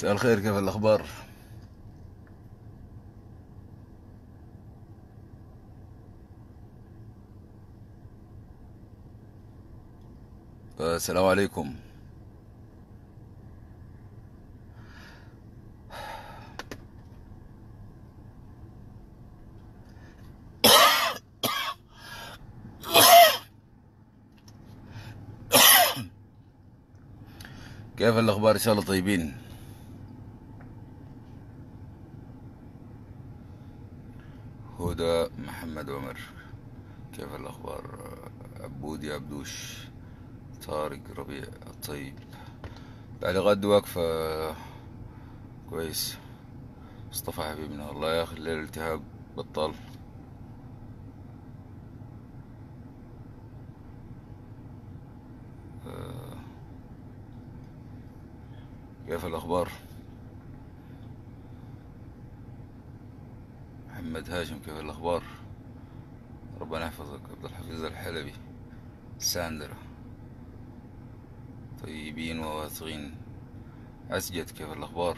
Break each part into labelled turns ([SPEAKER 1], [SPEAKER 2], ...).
[SPEAKER 1] مساء الخير كيف الأخبار؟ السلام عليكم كيف الأخبار إن شاء الله طيبين طيب بعد غد واقفة كويس مصطفى حبيبنا الله يا أخي الليل التهاب بطل آه. كيف الأخبار محمد هاشم كيف الأخبار ربنا يحفظك عبد الحفيظ الحلبي ساندرا أسجد كيف الأخبار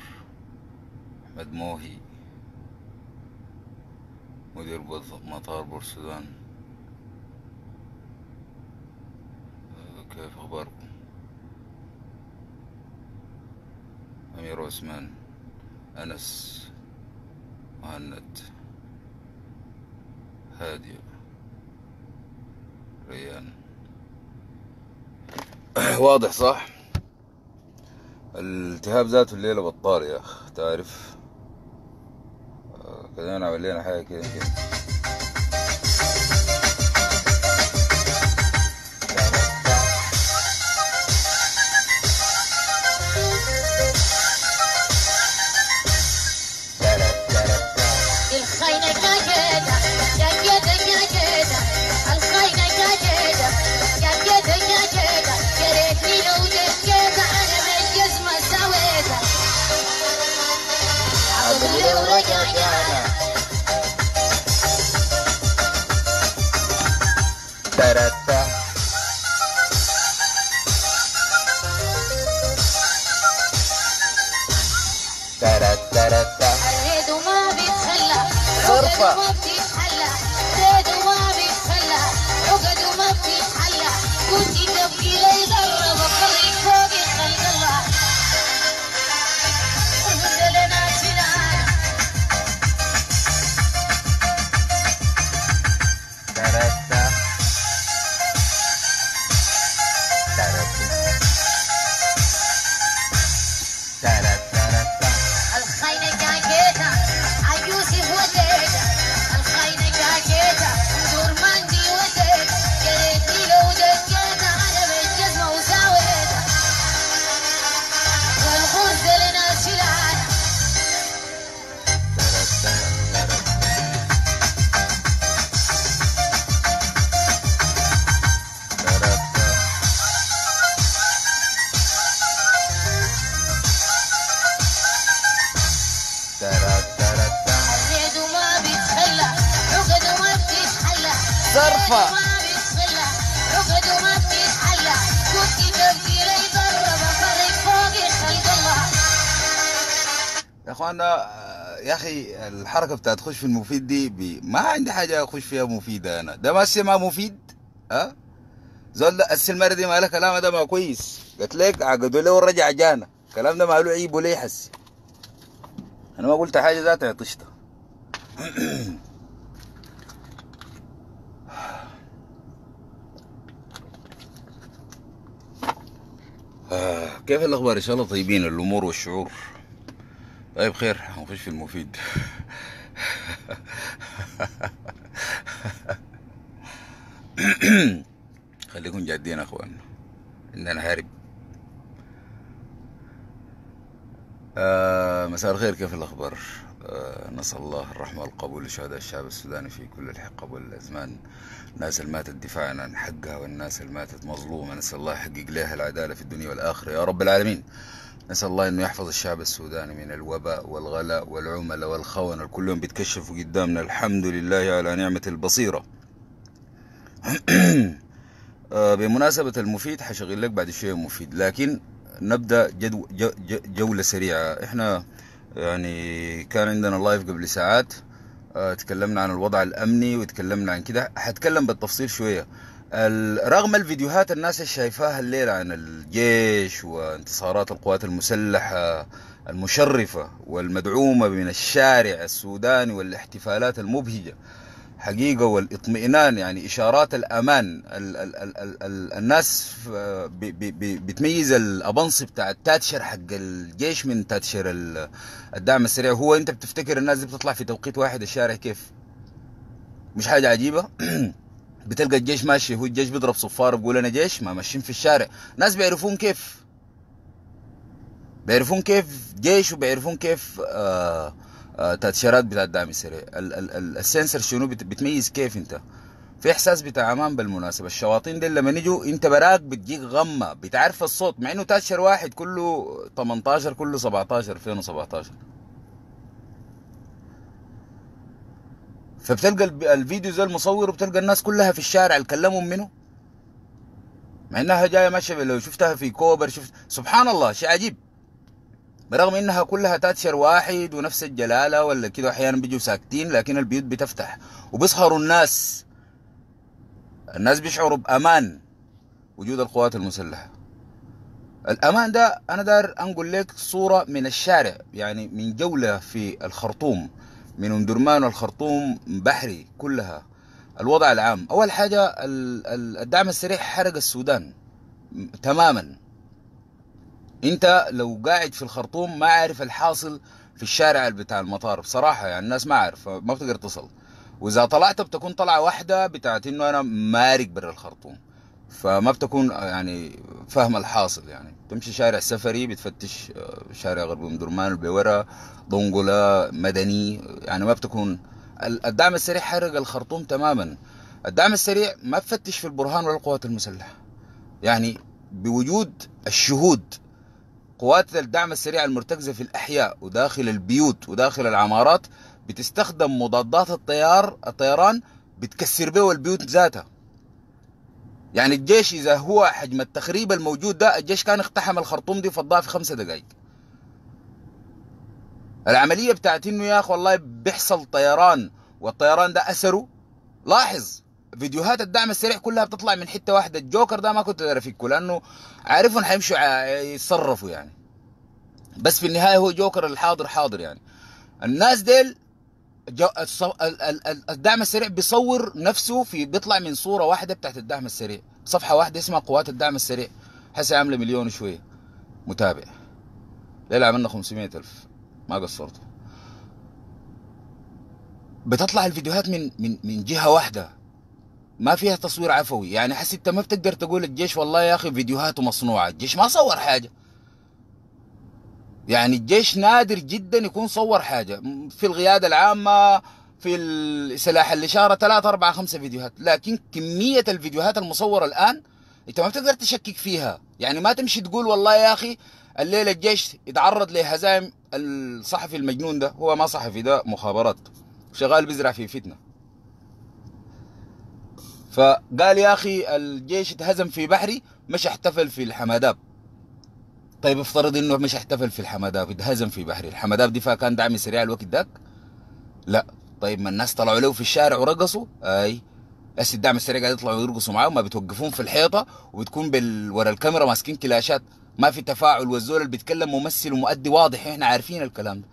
[SPEAKER 1] أحمد موهي مدير مطار بورسودان آه، كيف أخباركم أمير عثمان أنس مهند هادية ريان واضح صح؟ الالتهاب ذاته الليلة بطال يا أخ تعرف كده آه، أنا حاجة كده كده الحركه بتاعت خش في المفيد دي بي ما عندي حاجه اخش فيها مفيده انا ده ما السماء مفيد ها زول السلمره دي ما لها كلام ده ما كويس قلت لك عقدوا له ورجع جانا الكلام ده ما له عيب ولا يحس انا ما قلت حاجه ذات عطشتها آه، كيف الاخبار ان شاء الله طيبين الامور والشعور طيب خير ما فيش في المفيد خليكم جادين اخوان ان انا هارب آه مساء الخير كيف الاخبار آه نسال الله الرحمه والقبول لشهداء الشعب السوداني في كل الحقب والازمان الناس اللي ماتت دفاعا عن حقها والناس اللي ماتت مظلومه نسال الله يحقق لها العداله في الدنيا والاخره يا رب العالمين نسأل الله أنه يحفظ الشعب السوداني من الوباء والغلاء والعمل والخونة كلهم بيتكشفوا قدامنا الحمد لله على نعمة البصيرة آه، بمناسبة المفيد حشغل لك بعد شوية مفيد لكن نبدأ جدو جولة سريعة احنا يعني كان عندنا لايف قبل ساعات آه، تكلمنا عن الوضع الأمني وتكلمنا عن كده حتكلم بالتفصيل شوية رغم الفيديوهات الناس اللي شايفاها الليلة عن الجيش وانتصارات القوات المسلحة المشرفة والمدعومة من الشارع السوداني والاحتفالات المبهجة حقيقة والاطمئنان يعني إشارات الأمان ال ال ال ال ال الناس بتميز الأبنص بتاع التاتشر حق الجيش من تاتشر الدعم السريع هو أنت بتفتكر الناس دي بتطلع في توقيت واحد الشارع كيف مش حاجة عجيبة بتلقى الجيش ماشي هو الجيش بيضرب صفار بيقول انا جيش ما ماشيين في الشارع ناس بيعرفون كيف بيعرفون كيف جيش وبيعرفون كيف آه آه تأشيرات بتاعت السريع ال ال ال السنسر شنو بت بتميز كيف انت في احساس بتاع امان بالمناسبه الشواطين دي لما يجوا انت براك بتجيك غمه بتعرف الصوت مع انه تاتشر واحد كله 18 كله 17 2017 فبتلقى الفيديو زي المصور وبتلقى الناس كلها في الشارع يتكلموا منه مع انها جايه ماشيه لو شفتها في كوبر شفت سبحان الله شيء عجيب برغم انها كلها تاتشر واحد ونفس الجلاله ولا كده احيانا بيجوا ساكتين لكن البيوت بتفتح وبيسهروا الناس الناس بيشعروا بامان وجود القوات المسلحه الامان ده انا دار انقل لك صوره من الشارع يعني من جوله في الخرطوم من ام درمان والخرطوم بحري كلها الوضع العام اول حاجه الدعم السريع حرق السودان تماما انت لو قاعد في الخرطوم ما عارف الحاصل في الشارع بتاع المطار بصراحه يعني الناس ما عارفه ما بتقدر تصل واذا طلعت بتكون طلعه واحده بتاعت انه انا مارق برا الخرطوم فما بتكون يعني فاهم الحاصل يعني تمشي شارع سفري بتفتش آه، شارع غرب ام درمان البويرة دونجولا مدني يعني ما بتكون الدعم السريع حرق الخرطوم تماما الدعم السريع ما بفتش في البرهان ولا القوات المسلحة يعني بوجود الشهود قوات الدعم السريع المرتكزة في الأحياء وداخل البيوت وداخل العمارات بتستخدم مضادات الطيار الطيران بتكسر به البيوت ذاتها يعني الجيش اذا هو حجم التخريب الموجود ده الجيش كان اقتحم الخرطوم دي فضاها في خمسة دقائق العملية بتاعت انه يا اخي والله بيحصل طيران والطيران ده اثره لاحظ فيديوهات الدعم السريع كلها بتطلع من حته واحده الجوكر ده ما كنت اعرف افكه لانه عارفهم حيمشوا يتصرفوا يعني بس في النهايه هو جوكر الحاضر حاضر يعني الناس ديل الدعم السريع بيصور نفسه في بيطلع من صوره واحده بتاعت الدعم السريع صفحه واحده اسمها قوات الدعم السريع حسي عامله مليون وشويه متابع ليلة عملنا 500 ألف ما قصرتوا بتطلع الفيديوهات من من من جهه واحده ما فيها تصوير عفوي يعني حسيت انت ما بتقدر تقول الجيش والله يا اخي فيديوهاته مصنوعه الجيش ما صور حاجه يعني الجيش نادر جدا يكون صور حاجة في القيادة العامة في سلاح الإشارة ثلاثة أربعة خمسة فيديوهات لكن كمية الفيديوهات المصورة الآن أنت ما بتقدر تشكك فيها يعني ما تمشي تقول والله يا أخي الليلة الجيش يتعرض لهزائم الصحفي المجنون ده هو ما صحفي ده مخابرات شغال بيزرع في فتنة فقال يا أخي الجيش اتهزم في بحري مش احتفل في الحماداب طيب افترض انه مش احتفل في الحماداب هزم في بحري الحماداب دفاع كان دعم سريع الوقت داك لا طيب ما الناس طلعوا له في الشارع ورقصوا اي بس الدعم السريع قاعد يطلعوا يرقصوا معاه ما بتوقفون في الحيطه وبتكون بال... ورا الكاميرا ماسكين كلاشات ما في تفاعل والزول اللي بيتكلم ممثل ومؤدي واضح احنا عارفين الكلام ده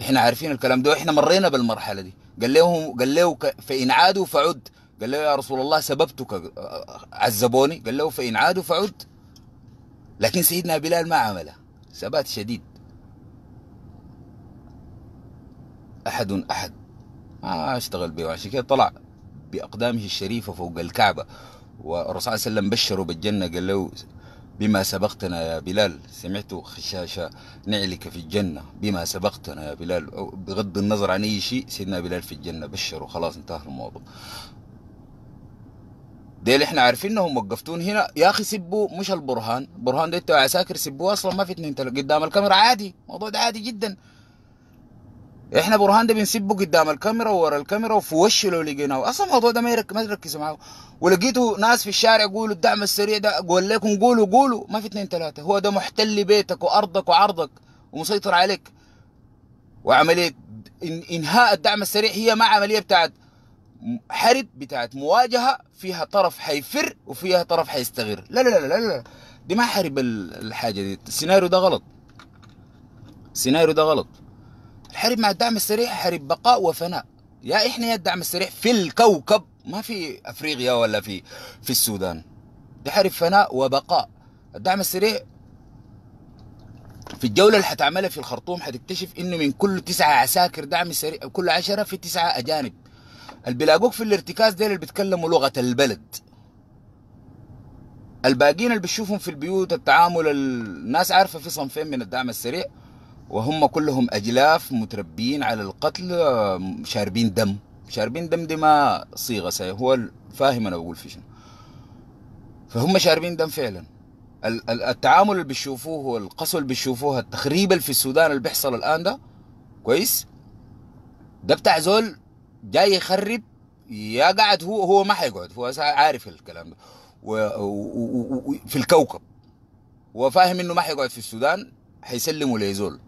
[SPEAKER 1] احنا عارفين الكلام ده واحنا مرينا بالمرحله دي قال لهم قال له ك... فان عادوا فعد قال له يا رسول الله سببتك آه، آه، عذبوني قال له فان عادوا فعد لكن سيدنا بلال ما عمله ثبات شديد أحد أحد ما اشتغل به عشان كده طلع بأقدامه الشريفة فوق الكعبة والرسول صلى الله عليه وسلم بشره بالجنة قال له بما سبقتنا يا بلال سمعت خشاشة نعلك في الجنة بما سبقتنا يا بلال بغض النظر عن أي شيء سيدنا بلال في الجنة بشره خلاص انتهى الموضوع ده اللي احنا عارفين انهم وقفتون هنا يا اخي سبوا مش البرهان برهان ده عساكر سبوه اصلا ما في اتنين قدام الكاميرا عادي الموضوع ده عادي جدا احنا برهان ده بنسبه قدام الكاميرا وورا الكاميرا وفي وشه لو لقيناه اصلا الموضوع ده ما يرك ما تركزوا معاه ولقيته ناس في الشارع يقولوا الدعم السريع ده اقول لكم قولوا قولوا ما في اثنين ثلاثه هو ده محتل بيتك وارضك وعرضك ومسيطر عليك وعمليه انهاء الدعم السريع هي ما عمليه بتاعت حرب بتاعت مواجهة فيها طرف حيفر وفيها طرف حيستغر لا لا لا لا لا دي ما حرب الحاجة دي السيناريو ده غلط السيناريو ده غلط الحرب مع الدعم السريع حرب بقاء وفناء يا احنا يا الدعم السريع في الكوكب ما في افريقيا ولا في في السودان دي حرب فناء وبقاء الدعم السريع في الجولة اللي حتعملها في الخرطوم حتكتشف انه من كل تسعة عساكر دعم سريع كل عشرة في تسعة اجانب البيلاقوك في الارتكاز ديل اللي بيتكلموا لغه البلد الباقيين اللي بتشوفهم في البيوت التعامل الناس عارفه في صنفين من الدعم السريع وهم كلهم اجلاف متربيين على القتل شاربين دم شاربين دم دي ما صيغه سي هو فاهم انا بقول في شنو فهم شاربين دم فعلا التعامل اللي بيشوفوه والقسوه اللي بيشوفوها التخريب اللي في السودان اللي بيحصل الان ده كويس ده بتاع زول جاي يخرب يا قاعد هو هو ما حيقعد هو عارف الكلام ده وفي الكوكب وفاهم انه ما حيقعد في السودان حيسلموا ليزول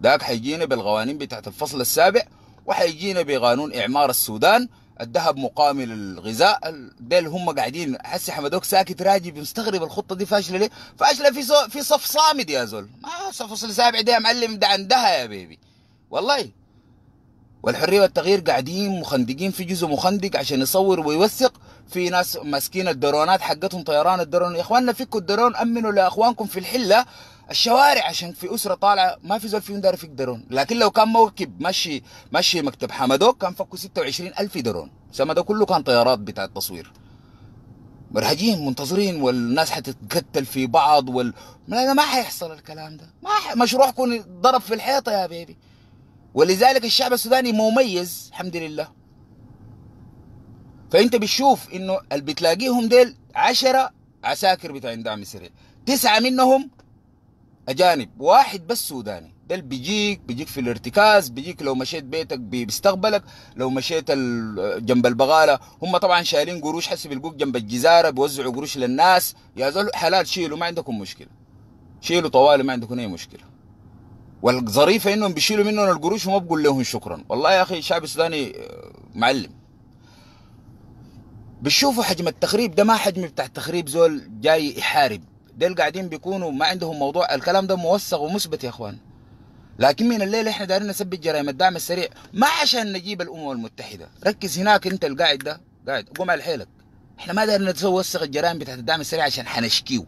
[SPEAKER 1] داك حيجينا بالقوانين بتاعت الفصل السابع وحيجينا بقانون اعمار السودان الذهب مقابل الغذاء ديل هم قاعدين حسي حمدوك ساكت راجي مستغرب الخطه دي فاشله ليه؟ فاشله في في صف صامد يا زول ما صف فصل سابع ده يا معلم ده عندها يا بيبي والله والحريه والتغيير قاعدين مخندقين في جزء مخندق عشان يصور ويوثق في ناس ماسكين الدرونات حقتهم طيران الدرون يا اخواننا فكوا الدرون امنوا لاخوانكم في الحله الشوارع عشان في اسره طالعه ما في زول فيهم داري فيك درون لكن لو كان موكب ماشي ماشي مكتب حمدوك كان فكوا 26 الف درون سما ده كله كان طيارات بتاع التصوير مرهجين منتظرين والناس حتتقتل في بعض وال... ما, ما حيحصل الكلام ده ما ح... مشروعكم ضرب في الحيطه يا بيبي ولذلك الشعب السوداني مميز الحمد لله فانت بتشوف انه اللي بتلاقيهم ديل عشرة عساكر بتاع دعم سريع تسعة منهم اجانب واحد بس سوداني ده اللي بيجيك بيجيك في الارتكاز بيجيك لو مشيت بيتك بيستقبلك لو مشيت جنب البغاله هم طبعا شايلين قروش حسب بيلقوك جنب الجزاره بيوزعوا قروش للناس يا زول حلال شيلوا ما عندكم مشكله شيلوا طوالي ما عندكم اي مشكله والظريف انهم بيشيلوا منهم القروش وما بقول لهم شكرا والله يا اخي الشعب السوداني آه، معلم بتشوفوا حجم التخريب ده ما حجم بتاع تخريب زول جاي يحارب ديل قاعدين بيكونوا ما عندهم موضوع الكلام ده موثق ومثبت يا اخوان لكن من الليل احنا دايرين نثبت جرائم الدعم السريع ما عشان نجيب الامم المتحده ركز هناك انت القاعد ده قاعد قوم على حيلك احنا ما دايرين نوثق الجرائم بتاعت الدعم السريع عشان حنشكيه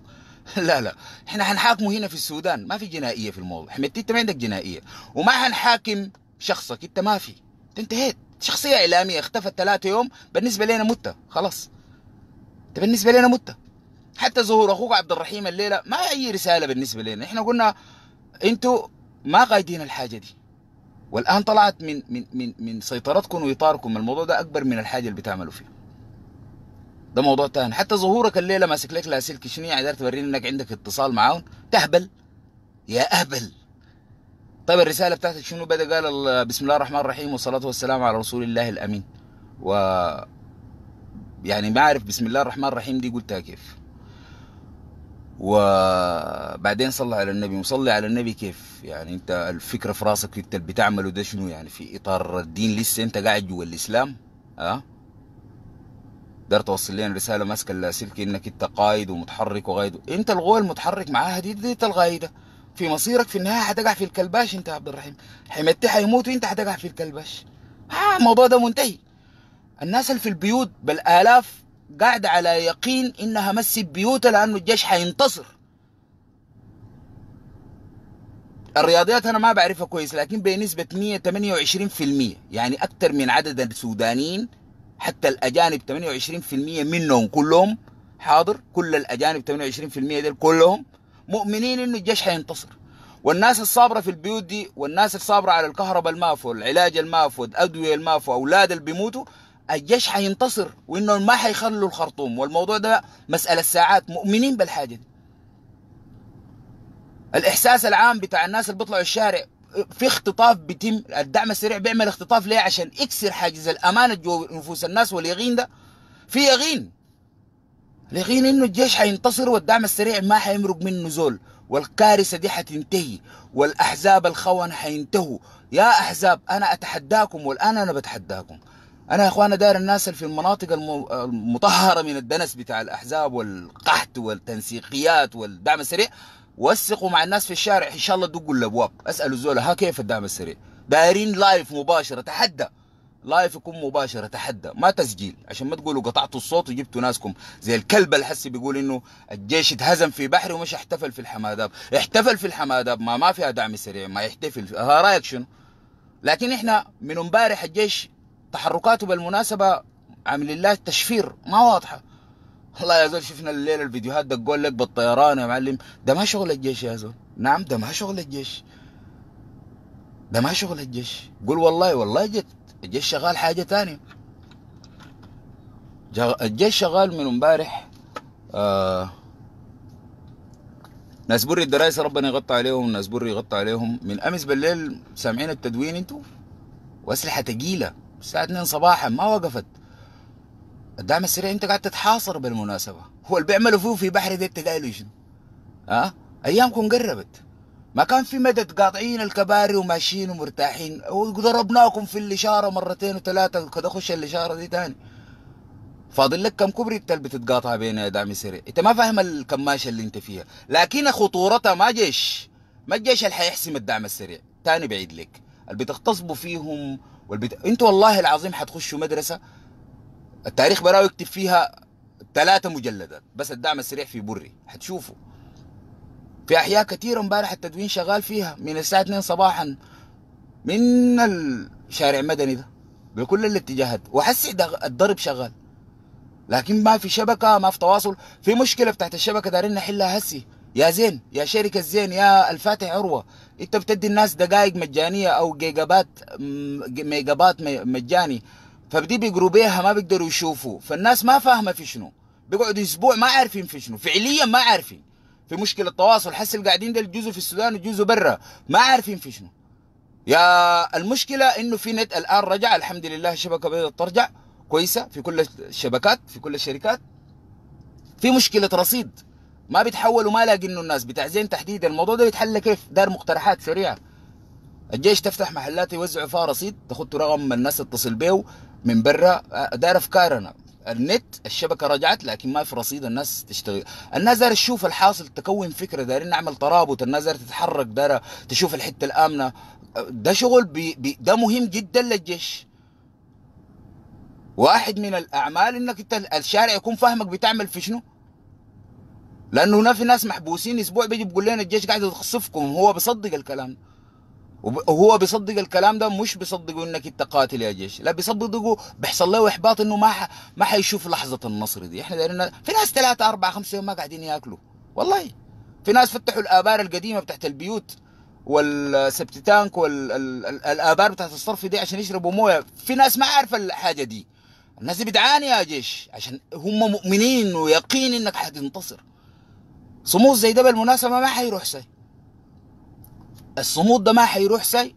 [SPEAKER 1] لا لا احنا حنحاكمه هنا في السودان ما في جنائيه في الموضوع احمد انت ما عندك جنائيه وما حنحاكم شخصك انت ما في انتهيت شخصيه اعلاميه اختفت ثلاثة يوم بالنسبه لنا متة خلاص انت بالنسبه لنا متة حتى ظهور اخوك عبد الرحيم الليله ما اي رساله بالنسبه لنا احنا قلنا انتوا ما قايدين الحاجه دي والان طلعت من من من من سيطرتكم واطاركم الموضوع ده اكبر من الحاجه اللي بتعملوا فيها ده موضوع تاني حتى ظهورك الليله ماسك لك شنو يعني داير توريني انك عندك اتصال معاهم تهبل يا اهبل طيب الرساله بتاعتك شنو بدا قال بسم الله الرحمن الرحيم والصلاه والسلام على رسول الله الامين و يعني ما اعرف بسم الله الرحمن الرحيم دي قلتها كيف وبعدين صلى على النبي وصلي على النبي كيف يعني انت الفكره في راسك انت اللي بتعمله ده شنو يعني في اطار الدين لسه انت قاعد جوا الاسلام اه تقدر توصل لنا رساله ماسكه اللاسلكي انك انت قايد ومتحرك وغايد انت القوه المتحرك معاها دي, دي الغايده في مصيرك في النهايه هتقع في الكلباش انت يا عبد الرحيم حمدتي حيموت وانت هتقع في الكلباش ها آه، الموضوع ده منتهي الناس اللي في البيوت بالالاف قاعده على يقين انها مسي بيوتها لانه الجيش حينتصر الرياضيات انا ما بعرفها كويس لكن بنسبه 128% يعني اكثر من عدد السودانيين حتى الأجانب 28% منهم كلهم حاضر كل الأجانب 28% دول كلهم مؤمنين إنه الجيش حينتصر والناس الصابرة في البيوت دي والناس الصابرة على الكهرباء المافو العلاج المافو الأدوية المافو أولاد اللي بيموتوا الجيش حينتصر وإنهم ما حيخلوا الخرطوم والموضوع ده مسألة ساعات مؤمنين بالحاجة دي الإحساس العام بتاع الناس اللي بيطلعوا الشارع في اختطاف بيتم الدعم السريع بيعمل اختطاف ليه عشان يكسر حاجز الامانه جوا نفوس الناس واليقين ده في يقين اليقين انه الجيش حينتصر والدعم السريع ما حيمرق منه زول والكارثه دي حتنتهي والاحزاب الخونه حينتهوا يا احزاب انا اتحداكم والان انا بتحداكم انا يا اخوانا داير الناس في المناطق المطهره من الدنس بتاع الاحزاب والقحط والتنسيقيات والدعم السريع وثقوا مع الناس في الشارع ان شاء الله دقوا الابواب اسالوا زولا ها كيف الدعم السريع دايرين لايف مباشره تحدى لايف يكون مباشره تحدى ما تسجيل عشان ما تقولوا قطعتوا الصوت وجبتوا ناسكم زي الكلب الحسي بيقول انه الجيش اتهزم في بحري ومش احتفل في الحماداب احتفل في الحماداب ما ما فيها دعم سريع ما يحتفل ها رايك شنو لكن احنا من امبارح الجيش تحركاته بالمناسبه عامل الله تشفير ما واضحه والله يا زول شفنا الليله الفيديوهات ده تقول لك بالطيران يا معلم ده ما شغل الجيش يا زول نعم ده ما شغل الجيش ده ما شغل الجيش قول والله والله جد الجيش شغال حاجه تانية الجيش شغال من امبارح آه ناس بري الدرايس ربنا يغطى عليهم ناس بري يغطى عليهم من امس بالليل سامعين التدوين انتوا واسلحه ثقيله الساعه 2 صباحا ما وقفت الدعم السريع انت قاعد تتحاصر بالمناسبه هو اللي بيعملوا فيه في بحر ده انت ها؟ أه؟ ايامكم قربت ما كان في مدد قاطعين الكباري وماشيين ومرتاحين وضربناكم في الاشاره مرتين وثلاثه كده خش الاشاره دي تاني فاضل لك كم كوبري انت اللي بتتقاطع بين يا دعم سريع انت ما فاهم الكماشه اللي انت فيها لكن خطورتها ما جيش ما الجيش اللي حيحسم الدعم السريع تاني بعيد لك اللي بتغتصبوا فيهم والبت... انتوا والله العظيم حتخشوا مدرسه التاريخ براو يكتب فيها ثلاثة مجلدات بس الدعم السريع في بري حتشوفوا في أحياء كثيرة امبارح التدوين شغال فيها من الساعة 2 صباحا من الشارع المدني ده بكل الاتجاهات وحسي الضرب شغال لكن ما في شبكة ما في تواصل في مشكلة بتاعت الشبكة دارين نحلها هسي يا زين يا شركة زين يا الفاتح عروة انت بتدي الناس دقائق مجانية او جيجابات ميجابات مجاني فبدي بيقروا بيها ما بيقدروا يشوفوا فالناس ما فاهمه في شنو بيقعدوا اسبوع ما عارفين في شنو فعليا ما عارفين في مشكله تواصل حس القاعدين ده الجزء في السودان وجزء برا ما عارفين في شنو يا المشكله انه في نت الان رجع الحمد لله الشبكه بدات ترجع كويسه في كل الشبكات في كل الشركات في مشكله رصيد ما بيتحولوا ما لاقي انه الناس بتاع زين تحديد الموضوع ده بيتحل كيف دار مقترحات سريعه الجيش تفتح محلات يوزعوا فيها رصيد تخطوا رقم الناس تتصل بيه من برا دار افكارنا النت الشبكه رجعت لكن ما في رصيد الناس تشتغل الناس دار تشوف الحاصل تكون فكره دارين نعمل ترابط الناس دار تتحرك دار تشوف الحته الامنه ده شغل بي بي ده مهم جدا للجيش واحد من الاعمال انك انت الشارع يكون فاهمك بتعمل في شنو لانه هنا في ناس محبوسين اسبوع بيجي بيقول لنا الجيش قاعد يخصفكم هو بيصدق الكلام ده وهو بيصدق الكلام ده مش بيصدقوا انك انت قاتل يا جيش لا بيصدقوا بيحصل له احباط انه ما ح... ما حيشوف لحظه النصر دي احنا دارين في ناس ثلاثه اربعه خمسه يوم ما قاعدين ياكلوا والله في ناس فتحوا الابار القديمه بتاعت البيوت والسبت تانك والابار بتاعت الصرف دي عشان يشربوا مويه في ناس ما عارفه الحاجه دي الناس دي بتعاني يا جيش عشان هم مؤمنين ويقين انك حتنتصر صمود زي ده بالمناسبه ما حيروح سي الصمود ده ما حيروح ساي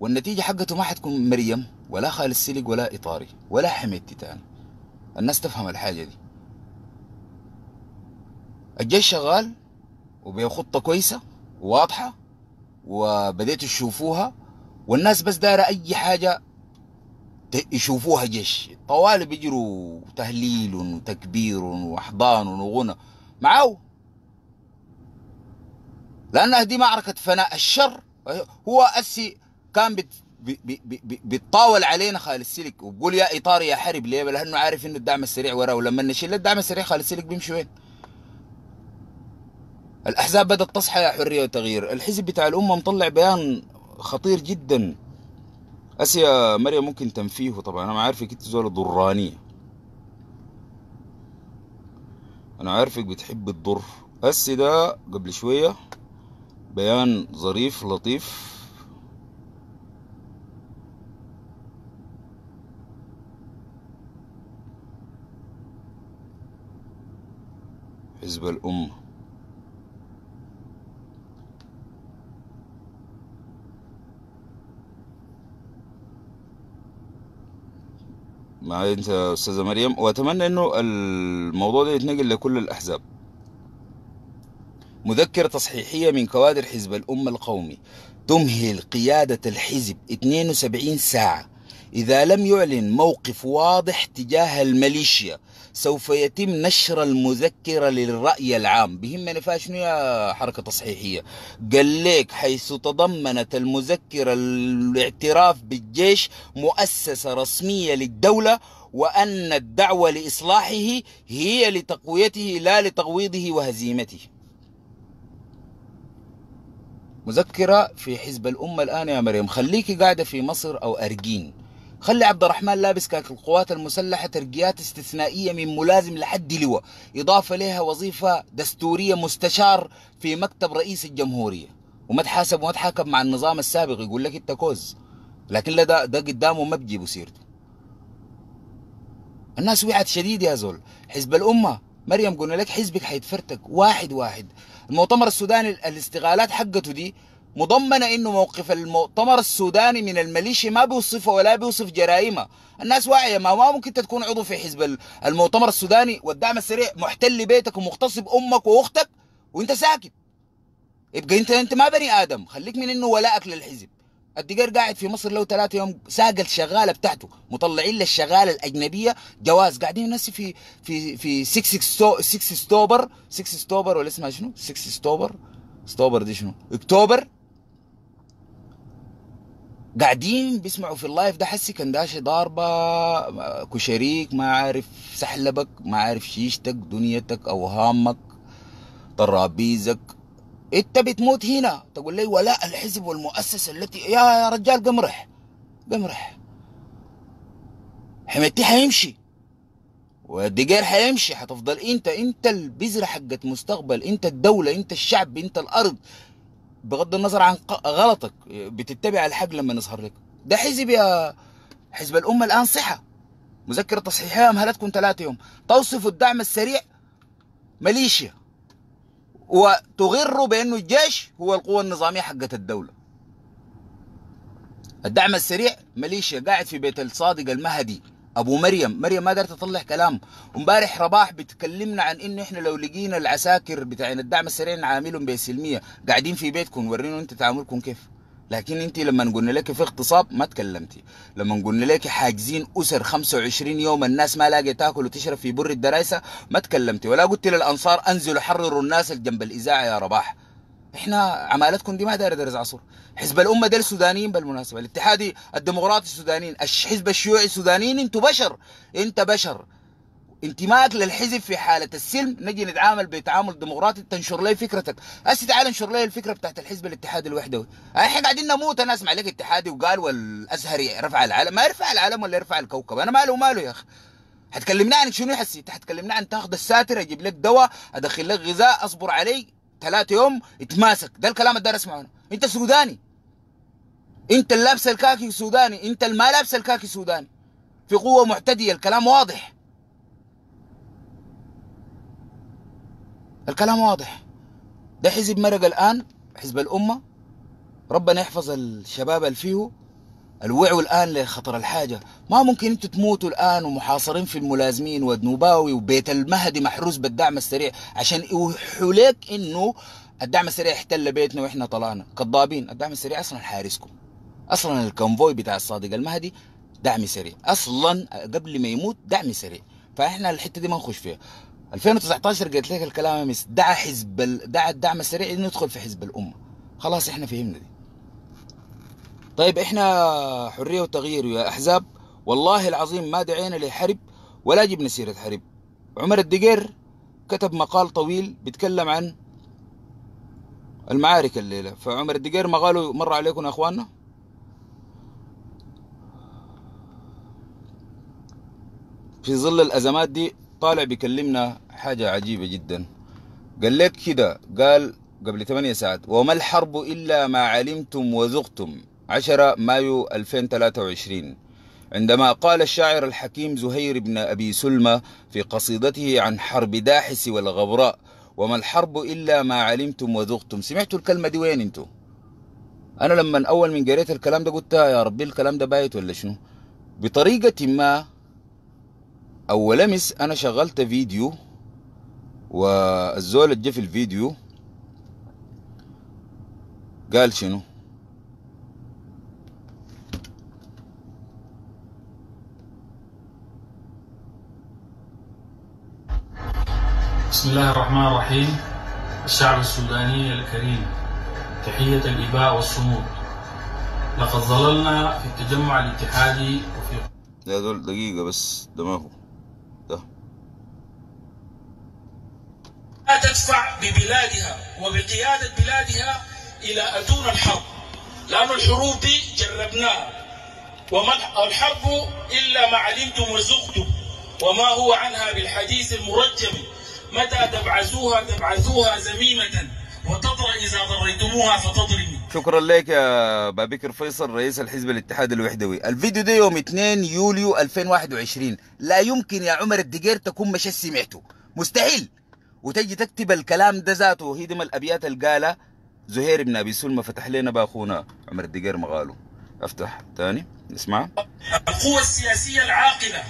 [SPEAKER 1] والنتيجه حقته ما حتكون مريم ولا خالد السلق ولا اطاري ولا حميد تيتان الناس تفهم الحاجه دي الجيش شغال وبخطه كويسه وواضحه وبديتوا تشوفوها والناس بس دايره اي حاجه يشوفوها جيش طوال بيجروا تهليل وتكبير واحضان وغنى معاو لأنها دي معركة فناء الشر هو أسي كان بت بيتطاول علينا خالد سلك وبقول يا إطار يا حرب ليه لانه عارف انه الدعم السريع وراه ولما نشيل الدعم السريع خالد سلك بيمشي وين؟ الاحزاب بدات تصحى يا حريه وتغيير الحزب بتاع الامه مطلع بيان خطير جدا اسيا مريم ممكن تنفيه طبعا انا عارفك انت زول ضرانيه انا عارفك بتحب الضر اسي ده قبل شويه بيان ظريف لطيف حزب الأمة معايا انت يا استاذه مريم واتمنى انه الموضوع ده يتنقل لكل الاحزاب مذكرة تصحيحية من كوادر حزب الأمة القومي تمهل قيادة الحزب 72 ساعة إذا لم يعلن موقف واضح تجاه الميليشيا سوف يتم نشر المذكرة للرأي العام بهم فيها شنو يا حركة تصحيحية قال ليك حيث تضمنت المذكرة الاعتراف بالجيش مؤسسة رسمية للدولة وأن الدعوة لإصلاحه هي لتقويته لا لتغويضه وهزيمته مذكرة في حزب الأمة الآن يا مريم خليكي قاعدة في مصر أو أرجين خلي عبد الرحمن لابس كاك القوات المسلحة ترقيات استثنائية من ملازم لحد لواء إضافة لها وظيفة دستورية مستشار في مكتب رئيس الجمهورية وما تحاسب وما تحاكم مع النظام السابق يقول لك انت كوز لكن لا ده, ده قدامه ما بجيبه سيرته الناس وعت شديد يا زول حزب الأمة مريم قلنا لك حزبك حيتفرتك واحد واحد المؤتمر السوداني الاستغالات حقته دي مضمنة انه موقف المؤتمر السوداني من الميليشيا ما بيوصفه ولا بيوصف جرائمه الناس واعية ما ما ممكن تكون عضو في حزب المؤتمر السوداني والدعم السريع محتل بيتك ومغتصب امك واختك وانت ساكت يبقى انت انت ما بني ادم خليك من انه ولائك للحزب الدقير قاعد في مصر له ثلاثة يوم ساق الشغاله بتاعته مطلعين للشغاله الاجنبيه جواز قاعدين ناس في في في 6 6 ستوبر 6 ستوبر ولا اسمها شنو 6 ستوبر ستوبر دي شنو اكتوبر قاعدين بيسمعوا في اللايف ده حسي داش ضاربه كشريك ما عارف سحلبك ما عارف شيشتك دنيتك اوهامك طرابيزك انت بتموت هنا تقول لي ولاء الحزب والمؤسسه التي يا رجال قمرح قمرح حمدتي حيمشي والدقير حيمشي حتفضل انت انت البذره حقت مستقبل انت الدوله انت الشعب انت الارض بغض النظر عن غلطك بتتبع الحق لما يظهر لك ده حزب يا حزب الامه الان صحه مذكره تصحيحيه امهلتكم ثلاثة يوم توصف الدعم السريع مليشيا وتغر بأنه الجيش هو القوة النظامية حقت الدولة الدعم السريع مليشيا قاعد في بيت الصادق المهدي ابو مريم مريم ما قدرت تطلع كلام امبارح رباح بتكلمنا عن انه احنا لو لقينا العساكر بتاعين الدعم السريع نعاملهم بسلميه قاعدين في بيتكم ورينا انت تعاملكم كيف لكن انت لما قلنا لك في اغتصاب ما تكلمتي لما قلنا لك حاجزين اسر 25 يوم الناس ما لاقي تاكل وتشرب في بر الدرايسه ما تكلمتي ولا قلت للانصار انزلوا حرروا الناس جنب الاذاعه يا رباح احنا عمالتكم دي ما دايره درز عصر حزب الامه ده السودانيين بالمناسبه الاتحادي الديمقراطي السودانيين الحزب الشيوعي السودانيين انتوا بشر انت بشر انتمائك للحزب في حالة السلم نجي نتعامل بتعامل ديمقراطي تنشر لي فكرتك هسه تعال انشر لي الفكرة بتاعت الحزب الاتحاد الوحدوي احنا قاعدين نموت انا اسمع لك اتحادي وقال والازهري رفع العالم ما يرفع العالم ولا يرفع الكوكب انا ماله ماله يا اخي هتكلمنا عن شنو حسي هتكلمنا عن تاخذ الساتر اجيب لك دواء ادخل لك غذاء اصبر علي ثلاثة يوم اتماسك ده الكلام اللي اسمعه انا انت سوداني انت اللابس الكاكي سوداني انت ما لابس الكاكي سوداني في قوة معتدية الكلام واضح الكلام واضح ده حزب مرق الآن حزب الأمة ربنا يحفظ الشباب اللي فيه الوعوا الآن لخطر الحاجة ما ممكن انتوا تموتوا الآن ومحاصرين في الملازمين ودنوباوي وبيت المهدي محروس بالدعم السريع عشان يوحوا لك انه الدعم السريع احتل بيتنا واحنا طلعنا كضابين الدعم السريع اصلا حارسكم اصلا الكونفوي بتاع الصادق المهدي دعم سريع اصلا قبل ما يموت دعم سريع فاحنا الحته دي ما نخش فيها 2019 قلت لك الكلام امس دعا حزب ال... دعا الدعم السريع انه يدخل في حزب الامه خلاص احنا فهمنا دي طيب احنا حريه وتغيير يا احزاب والله العظيم ما دعينا لحرب ولا جبنا سيره حرب عمر الدقير كتب مقال طويل بيتكلم عن المعارك الليله فعمر الدقير ما قالوا مر عليكم يا اخواننا في ظل الازمات دي طالع بيكلمنا حاجة عجيبة جدا قال لك كده قال قبل 8 ساعات وما الحرب إلا ما علمتم وذقتم 10 مايو 2023 عندما قال الشاعر الحكيم زهير بن أبي سلمى في قصيدته عن حرب داحس والغبراء وما الحرب إلا ما علمتم وذقتم سمعتوا الكلمة دي وين انتوا أنا لما أول من قريت الكلام ده قلت يا ربي الكلام ده بايت ولا شنو بطريقة ما اول امس انا شغلت فيديو والزول اللي في الفيديو قال شنو بسم الله الرحمن الرحيم الشعب السوداني الكريم تحية الإباء والصمود لقد ظللنا في التجمع الاتحادي وفي يا دول دقيقة بس دماغه لا تدفع ببلادها وبقيادة بلادها إلى أدون الحرب لأن الحروب دي جربناها وما الحرب إلا ما علمتم وزقتم وما هو عنها بالحديث المرجم متى تبعثوها تبعثوها زميمة وتطرأ إذا ضريتموها فتضرب شكرا لك يا بكر فيصل رئيس الحزب الاتحاد الوحدوي الفيديو ده يوم 2 يوليو 2021 لا يمكن يا عمر الدقير تكون مش سمعته مستحيل وتجي تكتب الكلام ده ذاته هي دي من الابيات اللي قالها زهير بن ابي سلمى فتح لنا باخونا عمر الدقير مغالو افتح ثاني نسمع القوى السياسيه العاقله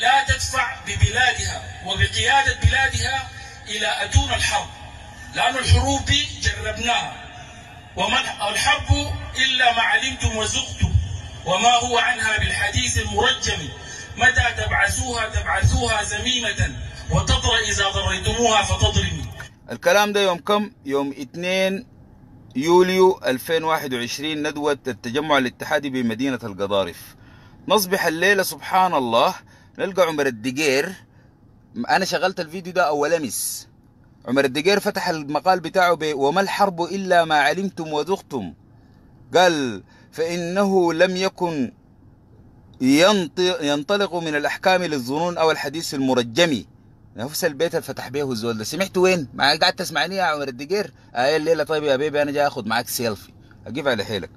[SPEAKER 1] لا تدفع ببلادها وبقياده بلادها الى ادون الحرب لان الحروب دي جربناها ومن الحرب الا ما علمتم وزقتم وما هو عنها بالحديث المرجم متى تبعثوها تبعثوها زميمه وتطرى إذا ضريتموها فتضربوا الكلام ده يوم كم؟ يوم 2 يوليو 2021 ندوة التجمع الاتحادي بمدينة القضارف نصبح الليلة سبحان الله نلقى عمر الدقير أنا شغلت الفيديو ده أول أمس عمر الدقير فتح المقال بتاعه ب وما الحرب إلا ما علمتم وذقتم قال فإنه لم يكن ينطلق من الأحكام للظنون أو الحديث المرجمي نفس البيت اتفتح بيه الزول ده سمعت وين؟ ما قاعد تسمعني يا عمر الدقير؟ آه الليله طيب يا بيبي انا جاي اخد معاك سيلفي اجيب على حيلك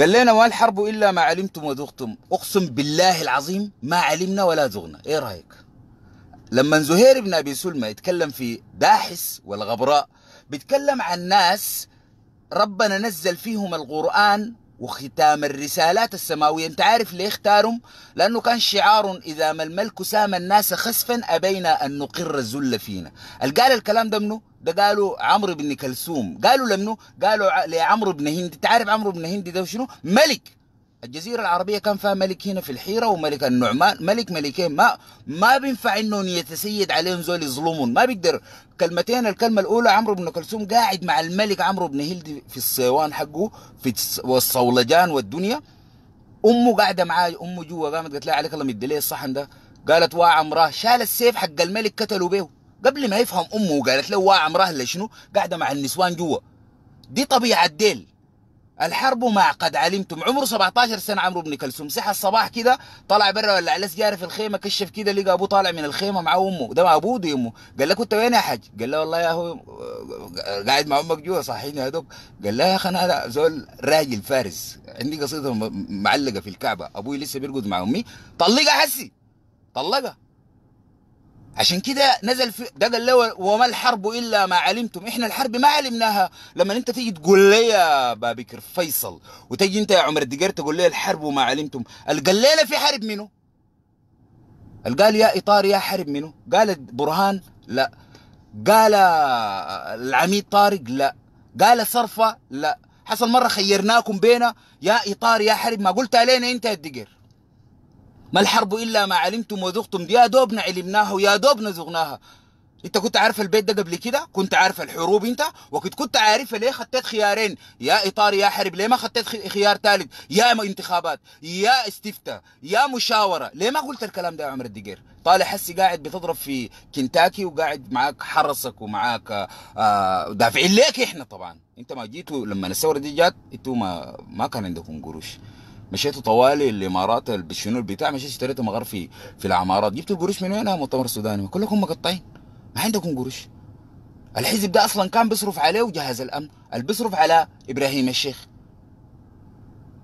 [SPEAKER 1] قال لنا ما الحرب الا ما علمتم وذقتم اقسم بالله العظيم ما علمنا ولا ذقنا ايه رايك لما زهير بن ابي سلمى يتكلم في داحس والغبراء بيتكلم عن ناس ربنا نزل فيهم القران وختام الرسالات السماوية انت عارف ليه اختارهم لأنه كان شعار إذا ما الملك سام الناس خسفا أبينا أن نقر الذل فينا قال الكلام ده منه ده قالوا عمرو بن كلثوم قالوا لمنه قالوا لعمرو بن هند انت عارف عمرو بن هند ده شنو ملك الجزيرة العربية كان فيها ملك هنا في الحيرة وملك النعمان ملك ملكين ما ما بينفع انهم يتسيد عليهم زول يظلمون ما بيقدر كلمتين الكلمة الأولى عمرو بن كلثوم قاعد مع الملك عمرو بن هلدي في الصيوان حقه في والصولجان والدنيا أمه قاعدة معاه أمه جوا قامت قالت لها عليك الله مدي ليه الصحن ده قالت وا عمراه شال السيف حق الملك قتلوا به قبل ما يفهم أمه قالت له وا عمراه لشنو قاعدة مع النسوان جوا دي طبيعة الديل الحرب مع قد علمتم عمره 17 سنه عمرو بن كلثوم صحى الصباح كده طلع برا ولا على سجاره في الخيمه كشف كده لقى ابوه طالع من الخيمه مع امه ده مع ابوه دي امه قال له كنت وين يا حاج قال له والله يا هو قاعد مع امك جوا صاحيني يا دوب قال له يا اخي انا زول راجل فارس عندي قصيده معلقه في الكعبه ابوي لسه بيرقد مع امي طلقها حسي طلقها عشان كده نزل في ده قال له وما الحرب الا ما علمتم احنا الحرب ما علمناها لما انت تيجي تقول لي يا بابكر فيصل وتيجي انت يا عمر الدقير تقول لي الحرب وما علمتم قال في حرب منه قال يا اطار يا حرب منه قال برهان لا قال العميد طارق لا قال صرفه لا حصل مره خيرناكم بينا يا اطار يا حرب ما قلت علينا انت يا الدقير ما الحرب الا ما علمتم وذقتم يا دوبنا علمناها ويا دوبنا ذقناها انت كنت عارف البيت ده قبل كده كنت عارف الحروب انت وكنت كنت عارفها ليه خطيت خيارين يا اطار يا حرب ليه ما خطيت خيار ثالث يا انتخابات يا استفتاء يا مشاوره ليه ما قلت الكلام ده يا عمر الدقير طالع حسي قاعد بتضرب في كنتاكي وقاعد معاك حرسك ومعاك آه، آه، دافعين ليك احنا طبعا انت ما جيتوا لما الثوره دي جات انتوا ما ما كان عندكم قروش مشيت طوالي الامارات بالشنو البتاع مشيت اشتريت مغار في في العمارات جبت القروش من وين يا مؤتمر سوداني كلكم مقطعين ما عندكم قروش الحزب ده اصلا كان بيصرف عليه وجهاز الامن اللي بيصرف على ابراهيم الشيخ